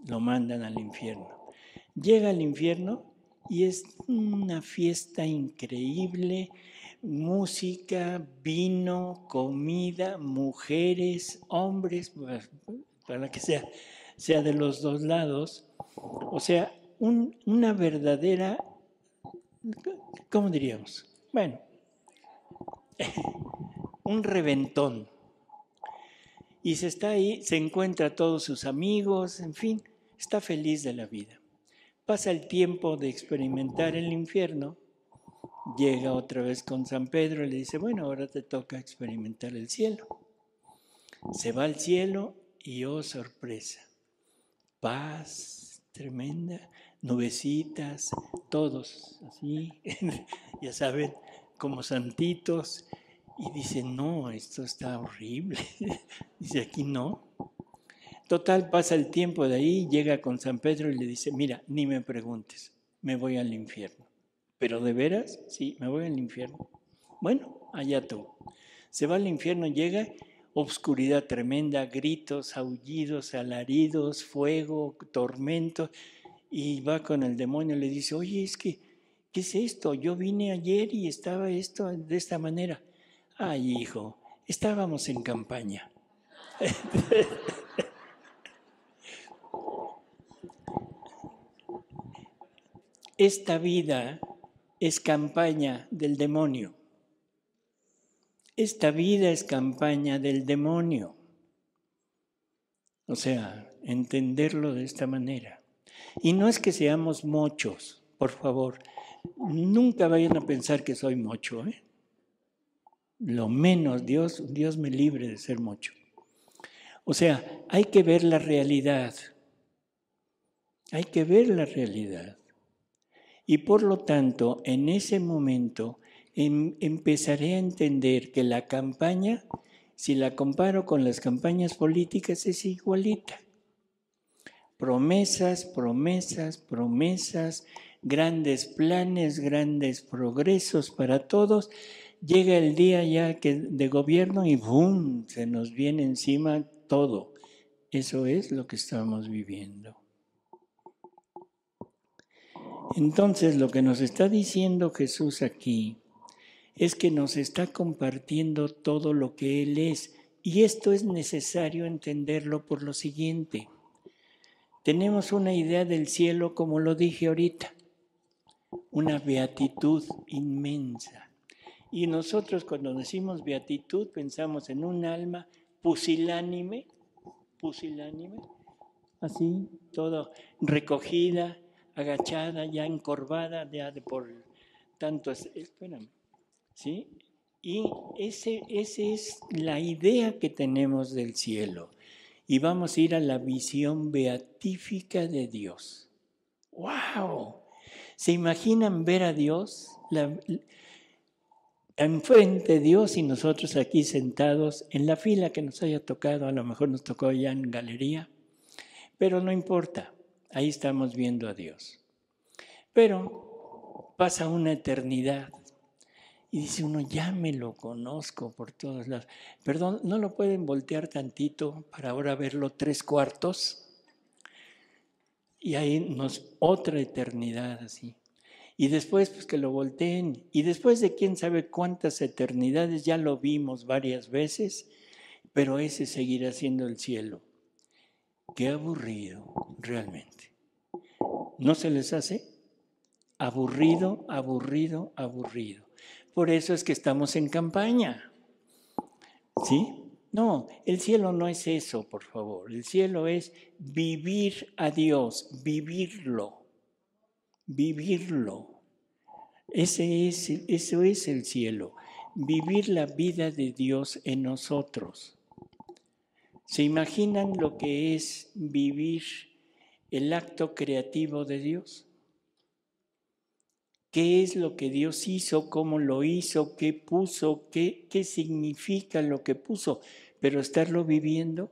lo mandan al infierno. Llega al infierno y es una fiesta increíble, música, vino, comida, mujeres, hombres, pues, para que sea, sea de los dos lados. O sea, una verdadera, ¿cómo diríamos? Bueno, un reventón. Y se está ahí, se encuentra todos sus amigos, en fin, está feliz de la vida. Pasa el tiempo de experimentar el infierno, llega otra vez con San Pedro y le dice, bueno, ahora te toca experimentar el cielo. Se va al cielo y oh sorpresa, paz tremenda, nubecitas, todos así, ya saben, como santitos. Y dice, no, esto está horrible. dice, aquí no. Total, pasa el tiempo de ahí, llega con San Pedro y le dice, mira, ni me preguntes, me voy al infierno. ¿Pero de veras? Sí, me voy al infierno. Bueno, allá tú. Se va al infierno, llega, obscuridad tremenda, gritos, aullidos, alaridos, fuego, tormento y va con el demonio y le dice, oye, es que, ¿qué es esto? Yo vine ayer y estaba esto de esta manera. Ay, hijo, estábamos en campaña. esta vida es campaña del demonio. Esta vida es campaña del demonio. O sea, entenderlo de esta manera. Y no es que seamos mochos, por favor. Nunca vayan a pensar que soy mocho. ¿eh? Lo menos, Dios, Dios me libre de ser mocho. O sea, hay que ver la realidad. Hay que ver la realidad. Y por lo tanto, en ese momento em, empezaré a entender que la campaña, si la comparo con las campañas políticas, es igualita. Promesas, promesas, promesas, grandes planes, grandes progresos para todos. Llega el día ya que de gobierno y ¡boom! se nos viene encima todo. Eso es lo que estamos viviendo. Entonces lo que nos está diciendo Jesús aquí es que nos está compartiendo todo lo que Él es. Y esto es necesario entenderlo por lo siguiente. Tenemos una idea del cielo, como lo dije ahorita, una beatitud inmensa. Y nosotros cuando decimos beatitud pensamos en un alma pusilánime, pusilánime, así, todo recogida, agachada, ya encorvada, ya de por tanto, espérame, ¿sí? Y ese, esa es la idea que tenemos del cielo. Y vamos a ir a la visión beatífica de Dios. ¡Wow! ¿Se imaginan ver a Dios la, enfrente de Dios y nosotros aquí sentados en la fila que nos haya tocado? A lo mejor nos tocó ya en galería, pero no importa. Ahí estamos viendo a Dios. Pero pasa una eternidad y dice uno, ya me lo conozco por todos lados. Perdón, ¿no lo pueden voltear tantito para ahora verlo tres cuartos? Y ahí nos otra eternidad así. Y después pues que lo volteen. Y después de quién sabe cuántas eternidades, ya lo vimos varias veces, pero ese seguirá siendo el cielo. Qué aburrido, realmente. ¿No se les hace? Aburrido, aburrido, aburrido. Por eso es que estamos en campaña. ¿Sí? No, el cielo no es eso, por favor. El cielo es vivir a Dios, vivirlo, vivirlo. Ese es, eso es el cielo, vivir la vida de Dios en nosotros. ¿Se imaginan lo que es vivir el acto creativo de Dios. ¿Qué es lo que Dios hizo? ¿Cómo lo hizo? ¿Qué puso? ¿Qué, qué significa lo que puso? Pero estarlo viviendo.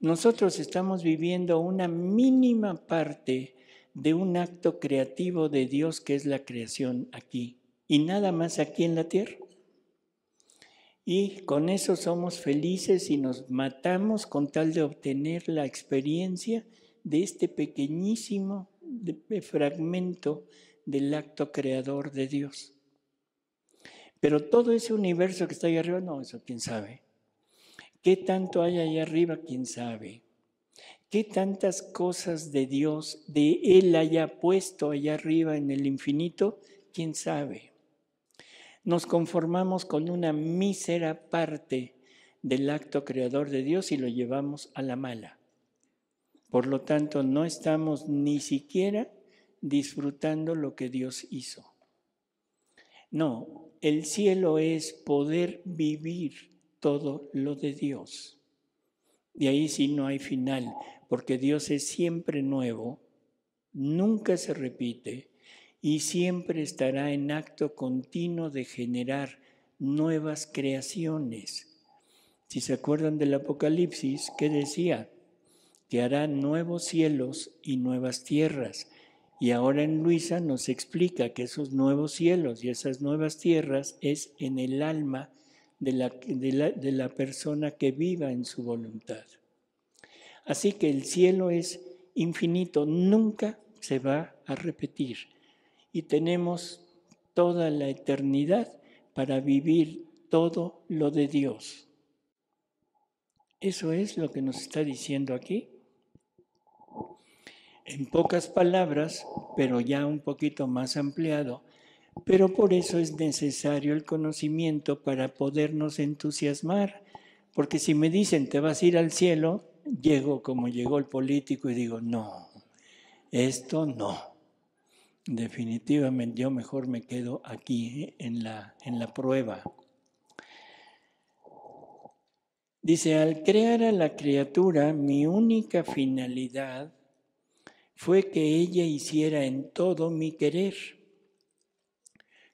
Nosotros estamos viviendo una mínima parte de un acto creativo de Dios que es la creación aquí y nada más aquí en la tierra. Y con eso somos felices y nos matamos con tal de obtener la experiencia de este pequeñísimo fragmento del acto creador de Dios. Pero todo ese universo que está ahí arriba, no, eso quién sabe. ¿Qué tanto hay allá arriba? ¿Quién sabe? ¿Qué tantas cosas de Dios, de Él haya puesto allá arriba en el infinito? ¿Quién sabe? Nos conformamos con una mísera parte del acto creador de Dios y lo llevamos a la mala. Por lo tanto, no estamos ni siquiera disfrutando lo que Dios hizo. No, el cielo es poder vivir todo lo de Dios. De ahí sí no hay final, porque Dios es siempre nuevo, nunca se repite y siempre estará en acto continuo de generar nuevas creaciones. Si se acuerdan del Apocalipsis, ¿qué decía? Que hará nuevos cielos y nuevas tierras. Y ahora en Luisa nos explica que esos nuevos cielos y esas nuevas tierras es en el alma de la, de la persona que viva en su voluntad. Así que el cielo es infinito, nunca se va a repetir y tenemos toda la eternidad para vivir todo lo de Dios. Eso es lo que nos está diciendo aquí. En pocas palabras, pero ya un poquito más ampliado, pero por eso es necesario el conocimiento para podernos entusiasmar, porque si me dicen te vas a ir al cielo, llego como llegó el político y digo, no, esto no definitivamente yo mejor me quedo aquí ¿eh? en la, en la prueba. Dice, al crear a la criatura, mi única finalidad fue que ella hiciera en todo mi querer.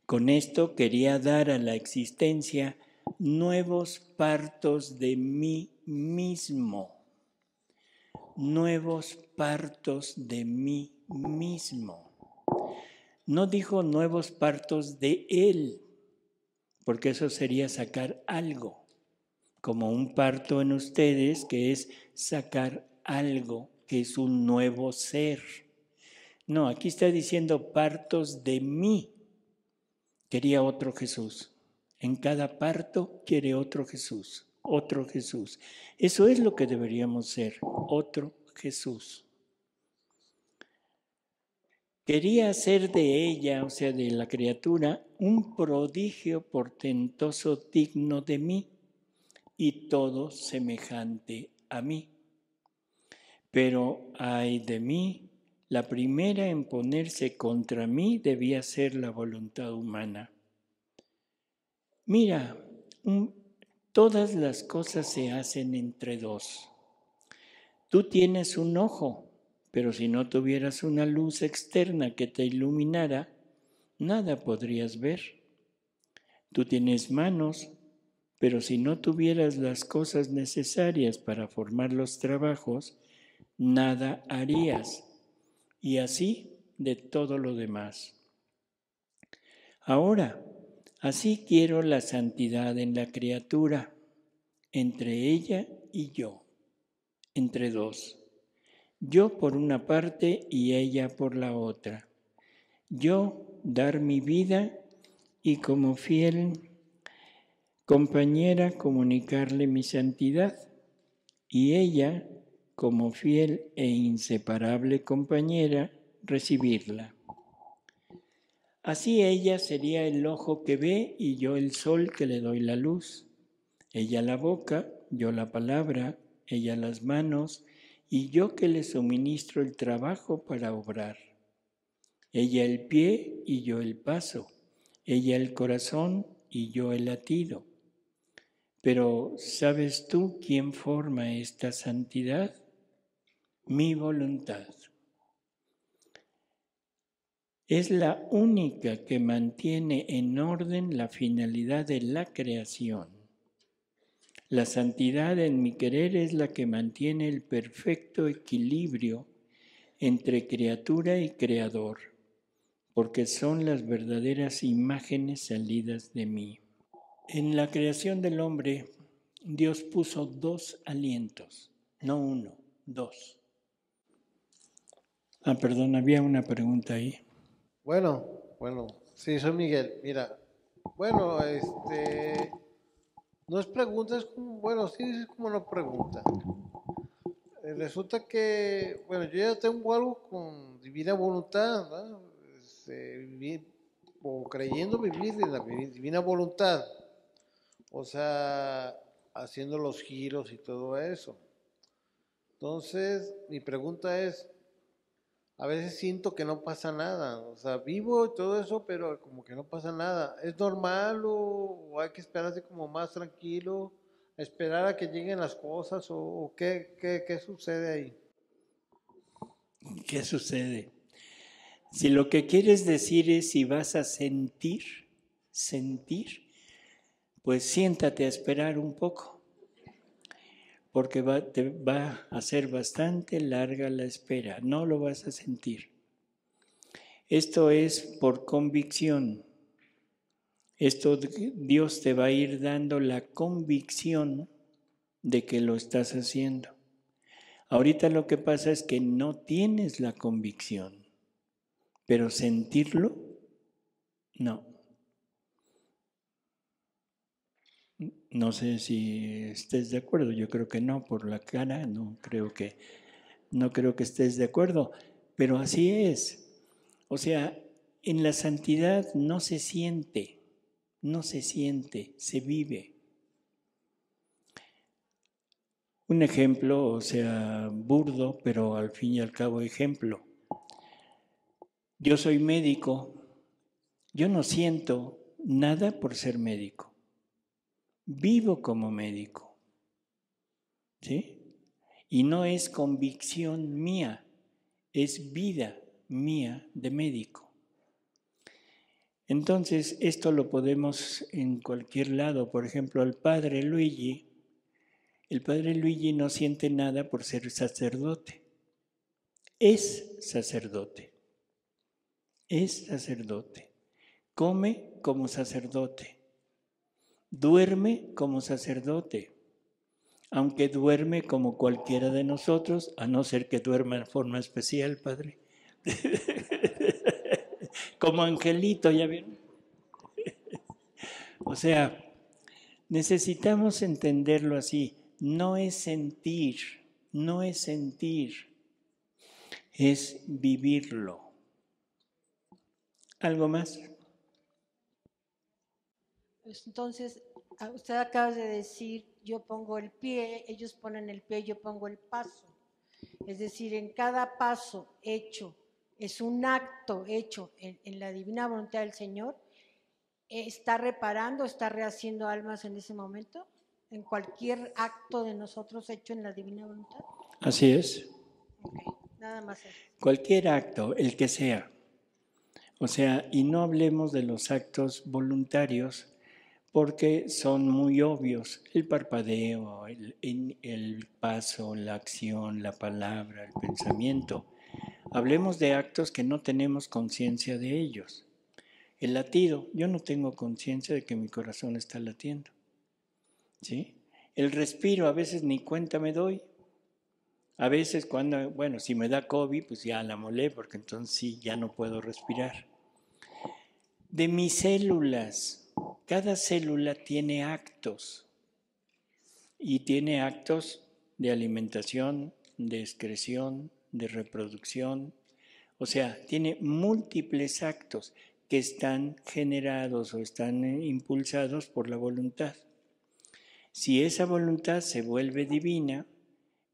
Con esto quería dar a la existencia nuevos partos de mí mismo, nuevos partos de mí mismo. No dijo nuevos partos de él, porque eso sería sacar algo, como un parto en ustedes que es sacar algo, que es un nuevo ser. No, aquí está diciendo partos de mí. Quería otro Jesús. En cada parto quiere otro Jesús, otro Jesús. Eso es lo que deberíamos ser, otro Jesús. Quería hacer de ella, o sea, de la criatura, un prodigio portentoso digno de mí y todo semejante a mí. Pero ay de mí, la primera en ponerse contra mí debía ser la voluntad humana. Mira, todas las cosas se hacen entre dos. Tú tienes un ojo pero si no tuvieras una luz externa que te iluminara, nada podrías ver. Tú tienes manos, pero si no tuvieras las cosas necesarias para formar los trabajos, nada harías. Y así de todo lo demás. Ahora, así quiero la santidad en la criatura, entre ella y yo, entre dos yo por una parte y ella por la otra. Yo dar mi vida y como fiel compañera comunicarle mi santidad y ella como fiel e inseparable compañera recibirla. Así ella sería el ojo que ve y yo el sol que le doy la luz, ella la boca, yo la palabra, ella las manos, y yo que le suministro el trabajo para obrar. Ella el pie y yo el paso, ella el corazón y yo el latido. Pero ¿sabes tú quién forma esta santidad? Mi voluntad. Es la única que mantiene en orden la finalidad de la creación la santidad en mi querer es la que mantiene el perfecto equilibrio entre criatura y creador, porque son las verdaderas imágenes salidas de mí. En la creación del hombre, Dios puso dos alientos, no uno, dos. Ah, perdón, había una pregunta ahí. Bueno, bueno, sí, soy Miguel. Mira, bueno, este, no es pregunta, es como, bueno, sí es como una pregunta. Eh, resulta que, bueno, yo ya tengo algo con divina voluntad, ¿no? Este, o creyendo vivir en la divina voluntad. O sea, haciendo los giros y todo eso. Entonces, mi pregunta es, a veces siento que no pasa nada. O sea, vivo y todo eso, pero como que no pasa nada. ¿Es normal o, hay que esperarse como más tranquilo? ¿Esperar a que lleguen las cosas o, qué, qué, sucede ahí? ¿Qué sucede? Si lo que quieres decir es si vas a sentir, sentir, pues siéntate a esperar un poco porque te va a ser bastante larga la espera, no lo vas a sentir. Esto es por convicción. Esto Dios te va a ir dando la convicción de que lo estás haciendo. Ahorita lo que pasa es que no tienes la convicción, pero sentirlo, no. No sé si estés de acuerdo, yo creo que no, por la cara, no creo que, no creo que estés de acuerdo, pero así es. O sea, en la santidad no se siente, no se siente, se vive. Un ejemplo, o sea, burdo, pero al fin y al cabo ejemplo. Yo soy médico, yo no siento nada por ser médico vivo como médico. ¿Sí? Y no es convicción mía, es vida mía de médico. Entonces, esto lo podemos en cualquier lado. Por ejemplo, al padre Luigi, el padre Luigi no siente nada por ser sacerdote. Es sacerdote. Es sacerdote. Come como sacerdote duerme como sacerdote, aunque duerme como cualquiera de nosotros, a no ser que duerma en forma especial, Padre. como angelito, ya vieron. o sea, necesitamos entenderlo así. No es sentir, no es sentir, es vivirlo. ¿Algo más? Pues, entonces, usted acaba de decir, yo pongo el pie, ellos ponen el pie, yo pongo el paso. Es decir, en cada paso hecho, es un acto hecho en, la divina voluntad del Señor, está reparando, está rehaciendo almas en ese momento, en cualquier acto de nosotros hecho en la divina voluntad. Así es. nada más. Cualquier acto, el que sea. O sea, y no hablemos de los actos voluntarios porque son muy obvios. El parpadeo, el, paso, la acción, la palabra, el pensamiento. Hablemos de actos que no tenemos conciencia de ellos. El latido, yo no tengo conciencia de que mi corazón está latiendo. ¿Sí? El respiro, a veces ni cuenta me doy. A veces cuando, bueno, si me da COVID, pues ya la molé porque entonces sí, ya no puedo respirar. De mis células, cada célula tiene actos y tiene actos de alimentación, de excreción, de reproducción. O sea, tiene múltiples actos que están generados o están eh, impulsados por la voluntad. Si esa voluntad se vuelve divina,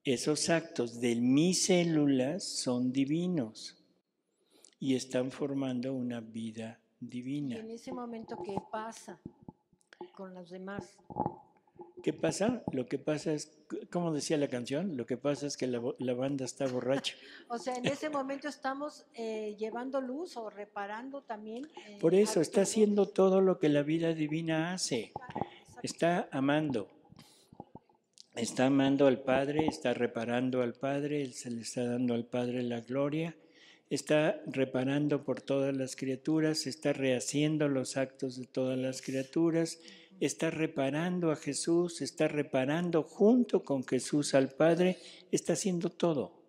esos actos de mis células son divinos y están formando una vida divina. en ese momento, ¿qué pasa con los demás? ¿Qué pasa? Lo que pasa es, como decía la canción, lo que pasa es que la, banda está borracha. o sea, en ese momento estamos eh, llevando luz o reparando también. Eh, Por eso, está haciendo todo lo que la vida divina hace. Está amando. Está amando al Padre, está reparando al Padre, Él se le está dando al Padre la gloria está reparando por todas las criaturas, está rehaciendo los actos de todas las criaturas, está reparando a Jesús, está reparando junto con Jesús al Padre, está haciendo todo.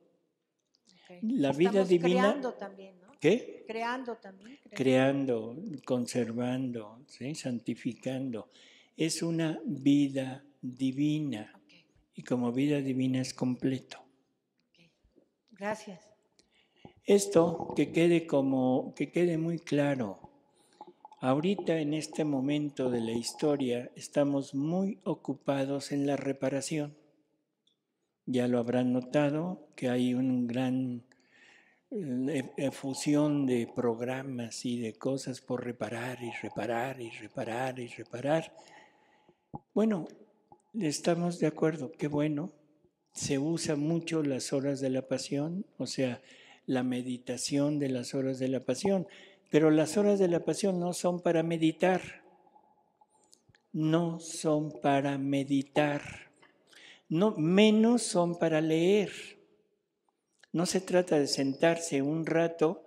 La vida divina. Creando también, ¿no? ¿Qué? Creando también. Creando, conservando, santificando. Es una vida divina. Y como vida divina es completo. Gracias. Esto que quede como que quede muy claro. Ahorita en este momento de la historia estamos muy ocupados en la reparación. Ya lo habrán notado que hay una gran efusión eh, eh, de programas y de cosas por reparar y reparar y reparar y reparar. Bueno, estamos de acuerdo, qué bueno. Se usan mucho las horas de la pasión, o sea, la meditación de las horas de la pasión. Pero las horas de la pasión no son para meditar. No son para meditar. No, menos son para leer. No se trata de sentarse un rato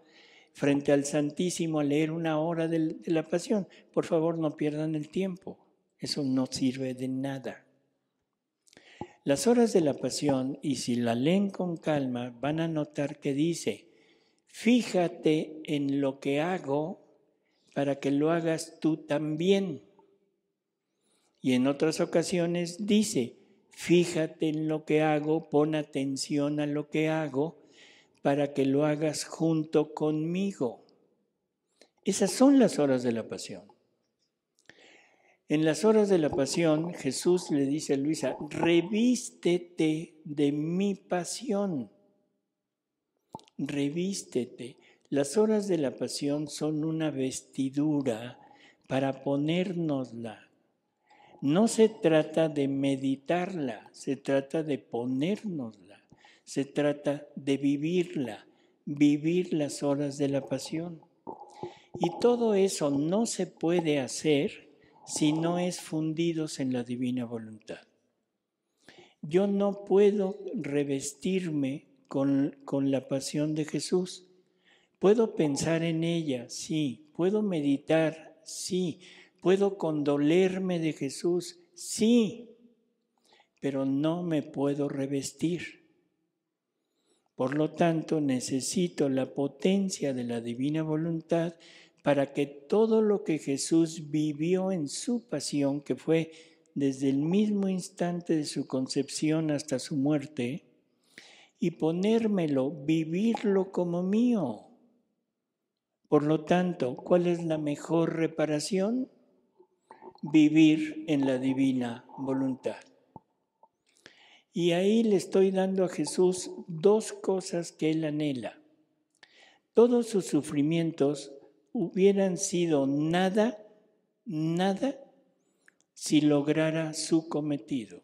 frente al Santísimo a leer una hora de la pasión. Por favor, no pierdan el tiempo. Eso no sirve de nada. Las horas de la pasión, y si la leen con calma, van a notar que dice, fíjate en lo que hago para que lo hagas tú también. Y en otras ocasiones dice, fíjate en lo que hago, pon atención a lo que hago, para que lo hagas junto conmigo. Esas son las horas de la pasión. En las horas de la pasión, Jesús le dice a Luisa, revístete de mi pasión, revístete. Las horas de la pasión son una vestidura para ponérnosla. No se trata de meditarla, se trata de ponérnosla, se trata de vivirla, vivir las horas de la pasión. Y todo eso no se puede hacer si no es fundidos en la divina voluntad. Yo no puedo revestirme con, la pasión de Jesús. Puedo pensar en ella, sí. Puedo meditar, sí. Puedo condolerme de Jesús, sí. Pero no me puedo revestir. Por lo tanto, necesito la potencia de la divina voluntad para que todo lo que Jesús vivió en su pasión, que fue desde el mismo instante de su concepción hasta su muerte, y ponérmelo, vivirlo como mío. Por lo tanto, ¿cuál es la mejor reparación? Vivir en la divina voluntad. Y ahí le estoy dando a Jesús dos cosas que él anhela. Todos sus sufrimientos hubieran sido nada, nada, si lograra su cometido.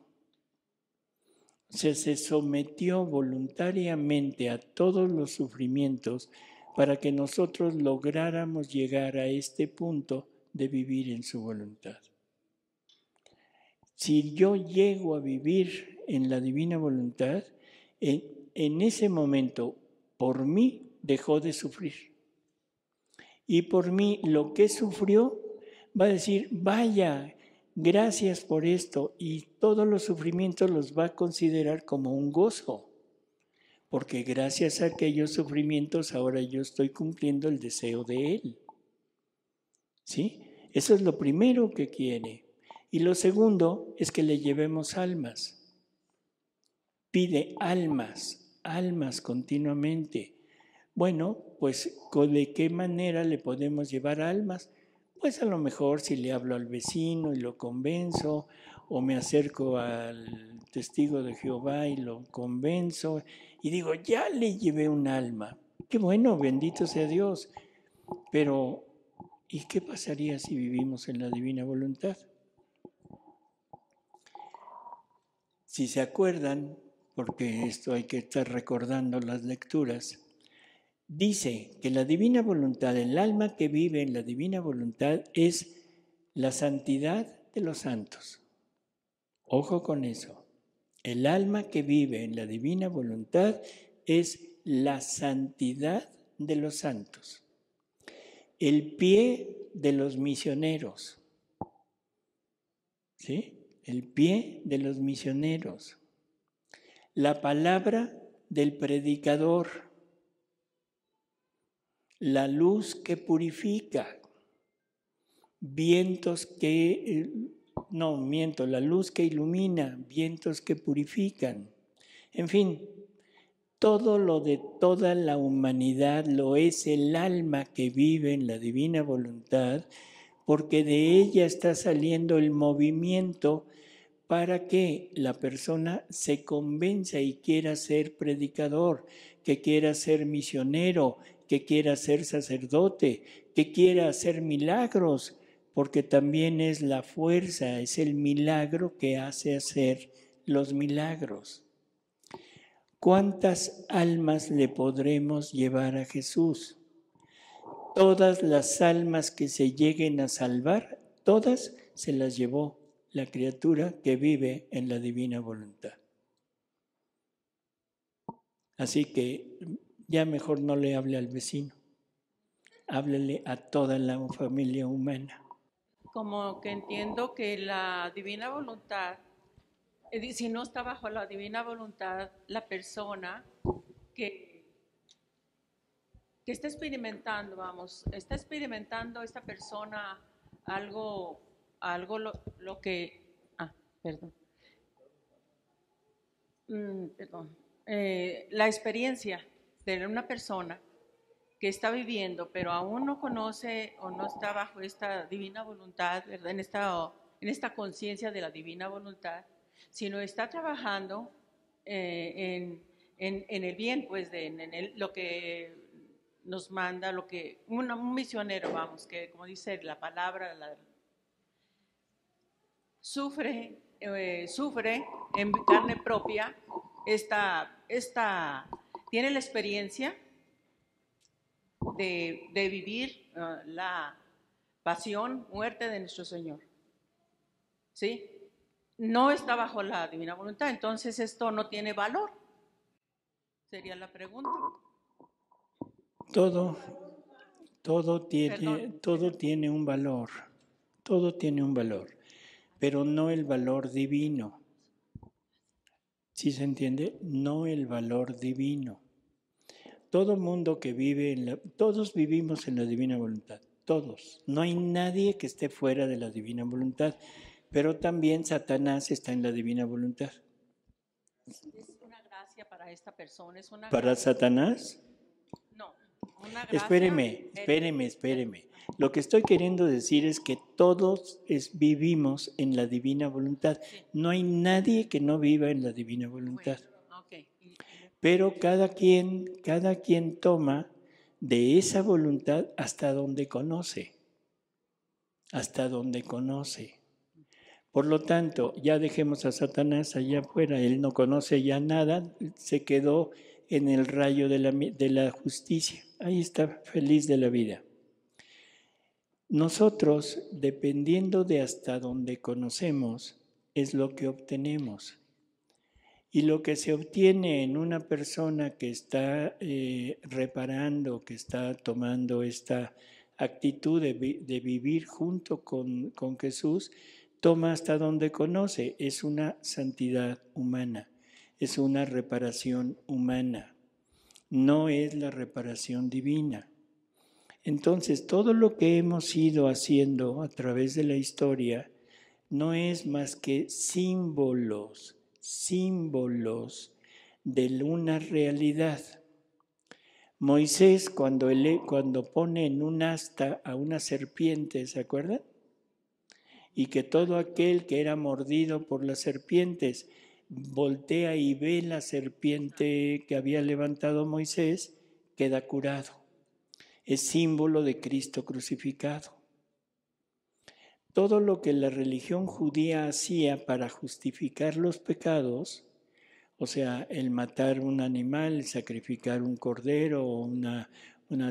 se se sometió voluntariamente a todos los sufrimientos para que nosotros lográramos llegar a este punto de vivir en su voluntad. Si yo llego a vivir en la divina voluntad, en, en ese momento, por mí, dejó de sufrir y por mí lo que sufrió, va a decir, vaya, gracias por esto, y todos los sufrimientos los va a considerar como un gozo, porque gracias a aquellos sufrimientos ahora yo estoy cumpliendo el deseo de Él. ¿Sí? Eso es lo primero que quiere. Y lo segundo es que le llevemos almas. Pide almas, almas continuamente. Bueno, pues de qué manera le podemos llevar almas. Pues a lo mejor si le hablo al vecino y lo convenzo, o me acerco al testigo de Jehová y lo convenzo, y digo, ya le llevé un alma. Qué bueno, bendito sea Dios. Pero, ¿y qué pasaría si vivimos en la divina voluntad? Si se acuerdan, porque esto hay que estar recordando las lecturas, dice que la divina voluntad, el alma que vive en la divina voluntad es la santidad de los santos. Ojo con eso. El alma que vive en la divina voluntad es la santidad de los santos. El pie de los misioneros. ¿Sí? El pie de los misioneros. La palabra del predicador la luz que purifica, vientos que, no, miento, la luz que ilumina, vientos que purifican. En fin, todo lo de toda la humanidad lo es el alma que vive en la divina voluntad, porque de ella está saliendo el movimiento para que la persona se convenza y quiera ser predicador, que quiera ser misionero que quiera ser sacerdote, que quiera hacer milagros, porque también es la fuerza, es el milagro que hace hacer los milagros. ¿Cuántas almas le podremos llevar a Jesús? Todas las almas que se lleguen a salvar, todas se las llevó la criatura que vive en la divina voluntad. Así que ya mejor no le hable al vecino, háblele a toda la familia humana. Como que entiendo que la divina voluntad, eh, si no está bajo la divina voluntad, la persona que, que está experimentando, vamos, está experimentando esta persona algo, algo lo, que, ah, perdón, mm, perdón, eh, la experiencia tener una persona que está viviendo, pero aún no conoce o no está bajo esta divina voluntad, ¿verdad? En esta, en esta conciencia de la divina voluntad, sino está trabajando eh, en, el bien, pues, en, lo que nos manda, lo que un, misionero, vamos, que como dice la palabra, sufre, eh, sufre en carne propia esta, esta tiene la experiencia de, vivir ah, la pasión, muerte de nuestro Señor. ¿Sí? No está bajo la divina voluntad, entonces esto no tiene valor. Sería la pregunta. Todo, todo tiene, todo tiene un valor, todo tiene un valor, pero no el valor divino. ¿Sí se entiende? No el valor divino. Todo mundo que vive en la, todos vivimos en la divina voluntad, todos. No hay nadie que esté fuera de la divina voluntad, pero también Satanás está en la divina voluntad. Es una gracia para esta persona, Para Satanás? No. gracia espéreme, espéreme, espéreme. Lo que estoy queriendo decir es que todos vivimos en la divina voluntad. No hay nadie que no viva en la divina voluntad pero cada quien, cada quien toma de esa voluntad hasta donde conoce, hasta donde conoce. Por lo tanto, ya dejemos a Satanás allá afuera, él no conoce ya nada, se quedó en el rayo de la, de la justicia, ahí está feliz de la vida. Nosotros, dependiendo de hasta donde conocemos, es lo que obtenemos. Y lo que se obtiene en una persona que está eh, reparando, que está tomando esta actitud de, vivir junto con Jesús, toma hasta donde conoce. Es una santidad humana, es una reparación humana, no es la reparación divina. Entonces, todo lo que hemos ido haciendo a través de la historia no es más que símbolos símbolos de una realidad. Moisés cuando, cuando pone en un asta a una serpiente, ¿se acuerdan? Y que todo aquel que era mordido por las serpientes voltea y ve la serpiente que había levantado Moisés, queda curado. Es símbolo de Cristo crucificado todo lo que la religión judía hacía para justificar los pecados, o sea, el matar un animal, sacrificar un cordero o una,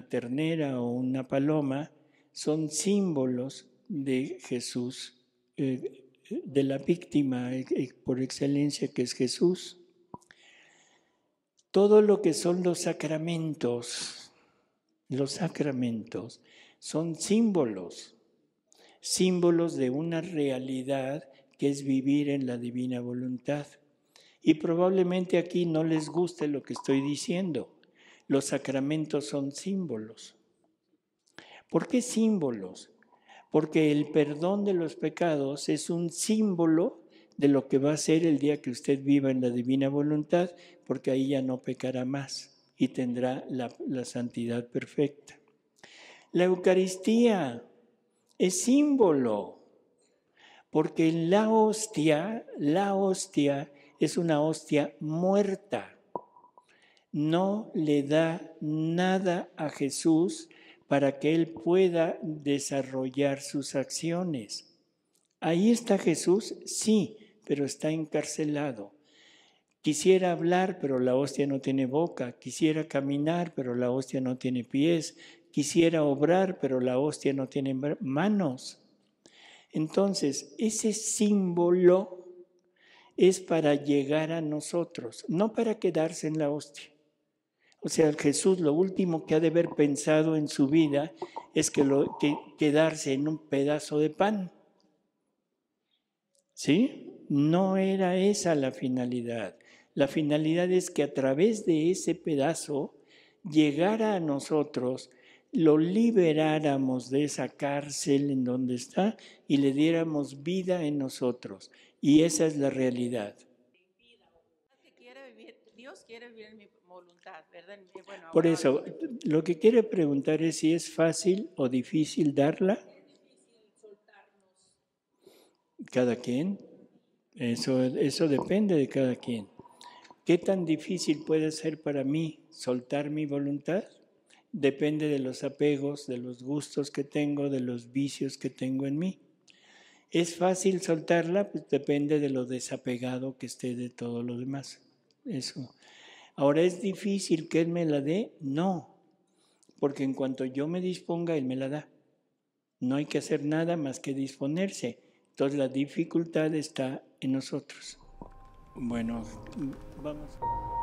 ternera o una paloma, son símbolos de Jesús, eh, de la víctima eh, eh, por excelencia que es Jesús. Todo lo que son los sacramentos, los sacramentos son símbolos símbolos de una realidad que es vivir en la divina voluntad. Y probablemente aquí no les guste lo que estoy diciendo. Los sacramentos son símbolos. ¿Por qué símbolos? Porque el perdón de los pecados es un símbolo de lo que va a ser el día que usted viva en la divina voluntad, porque ahí ya no pecará más y tendrá la, la santidad perfecta. La Eucaristía es símbolo, porque la hostia, la hostia es una hostia muerta. No le da nada a Jesús para que él pueda desarrollar sus acciones. Ahí está Jesús, sí, pero está encarcelado. Quisiera hablar, pero la hostia no tiene boca. Quisiera caminar, pero la hostia no tiene pies quisiera obrar, pero la hostia no tiene manos. Entonces, ese símbolo es para llegar a nosotros, no para quedarse en la hostia. O sea, Jesús lo último que ha de haber pensado en su vida es que, lo, quedarse en un pedazo de pan. ¿Sí? No era esa la finalidad. La finalidad es que a través de ese pedazo llegara a nosotros lo liberáramos de esa cárcel en donde está y le diéramos vida en nosotros. Y esa es la realidad. Dios quiere vivir mi voluntad, ¿verdad? Por eso, lo que quiere preguntar es si es fácil o difícil darla. Cada quien. Eso, eso depende de cada quien. ¿Qué tan difícil puede ser para mí soltar mi voluntad? depende de los apegos, de los gustos que tengo, de los vicios que tengo en mí. ¿Es fácil soltarla? Pues depende de lo desapegado que esté de todo lo demás. Eso. Ahora, ¿es difícil que Él me la dé? No, porque en cuanto yo me disponga, Él me la da. No hay que hacer nada más que disponerse. Entonces la dificultad está en nosotros. Bueno, vamos.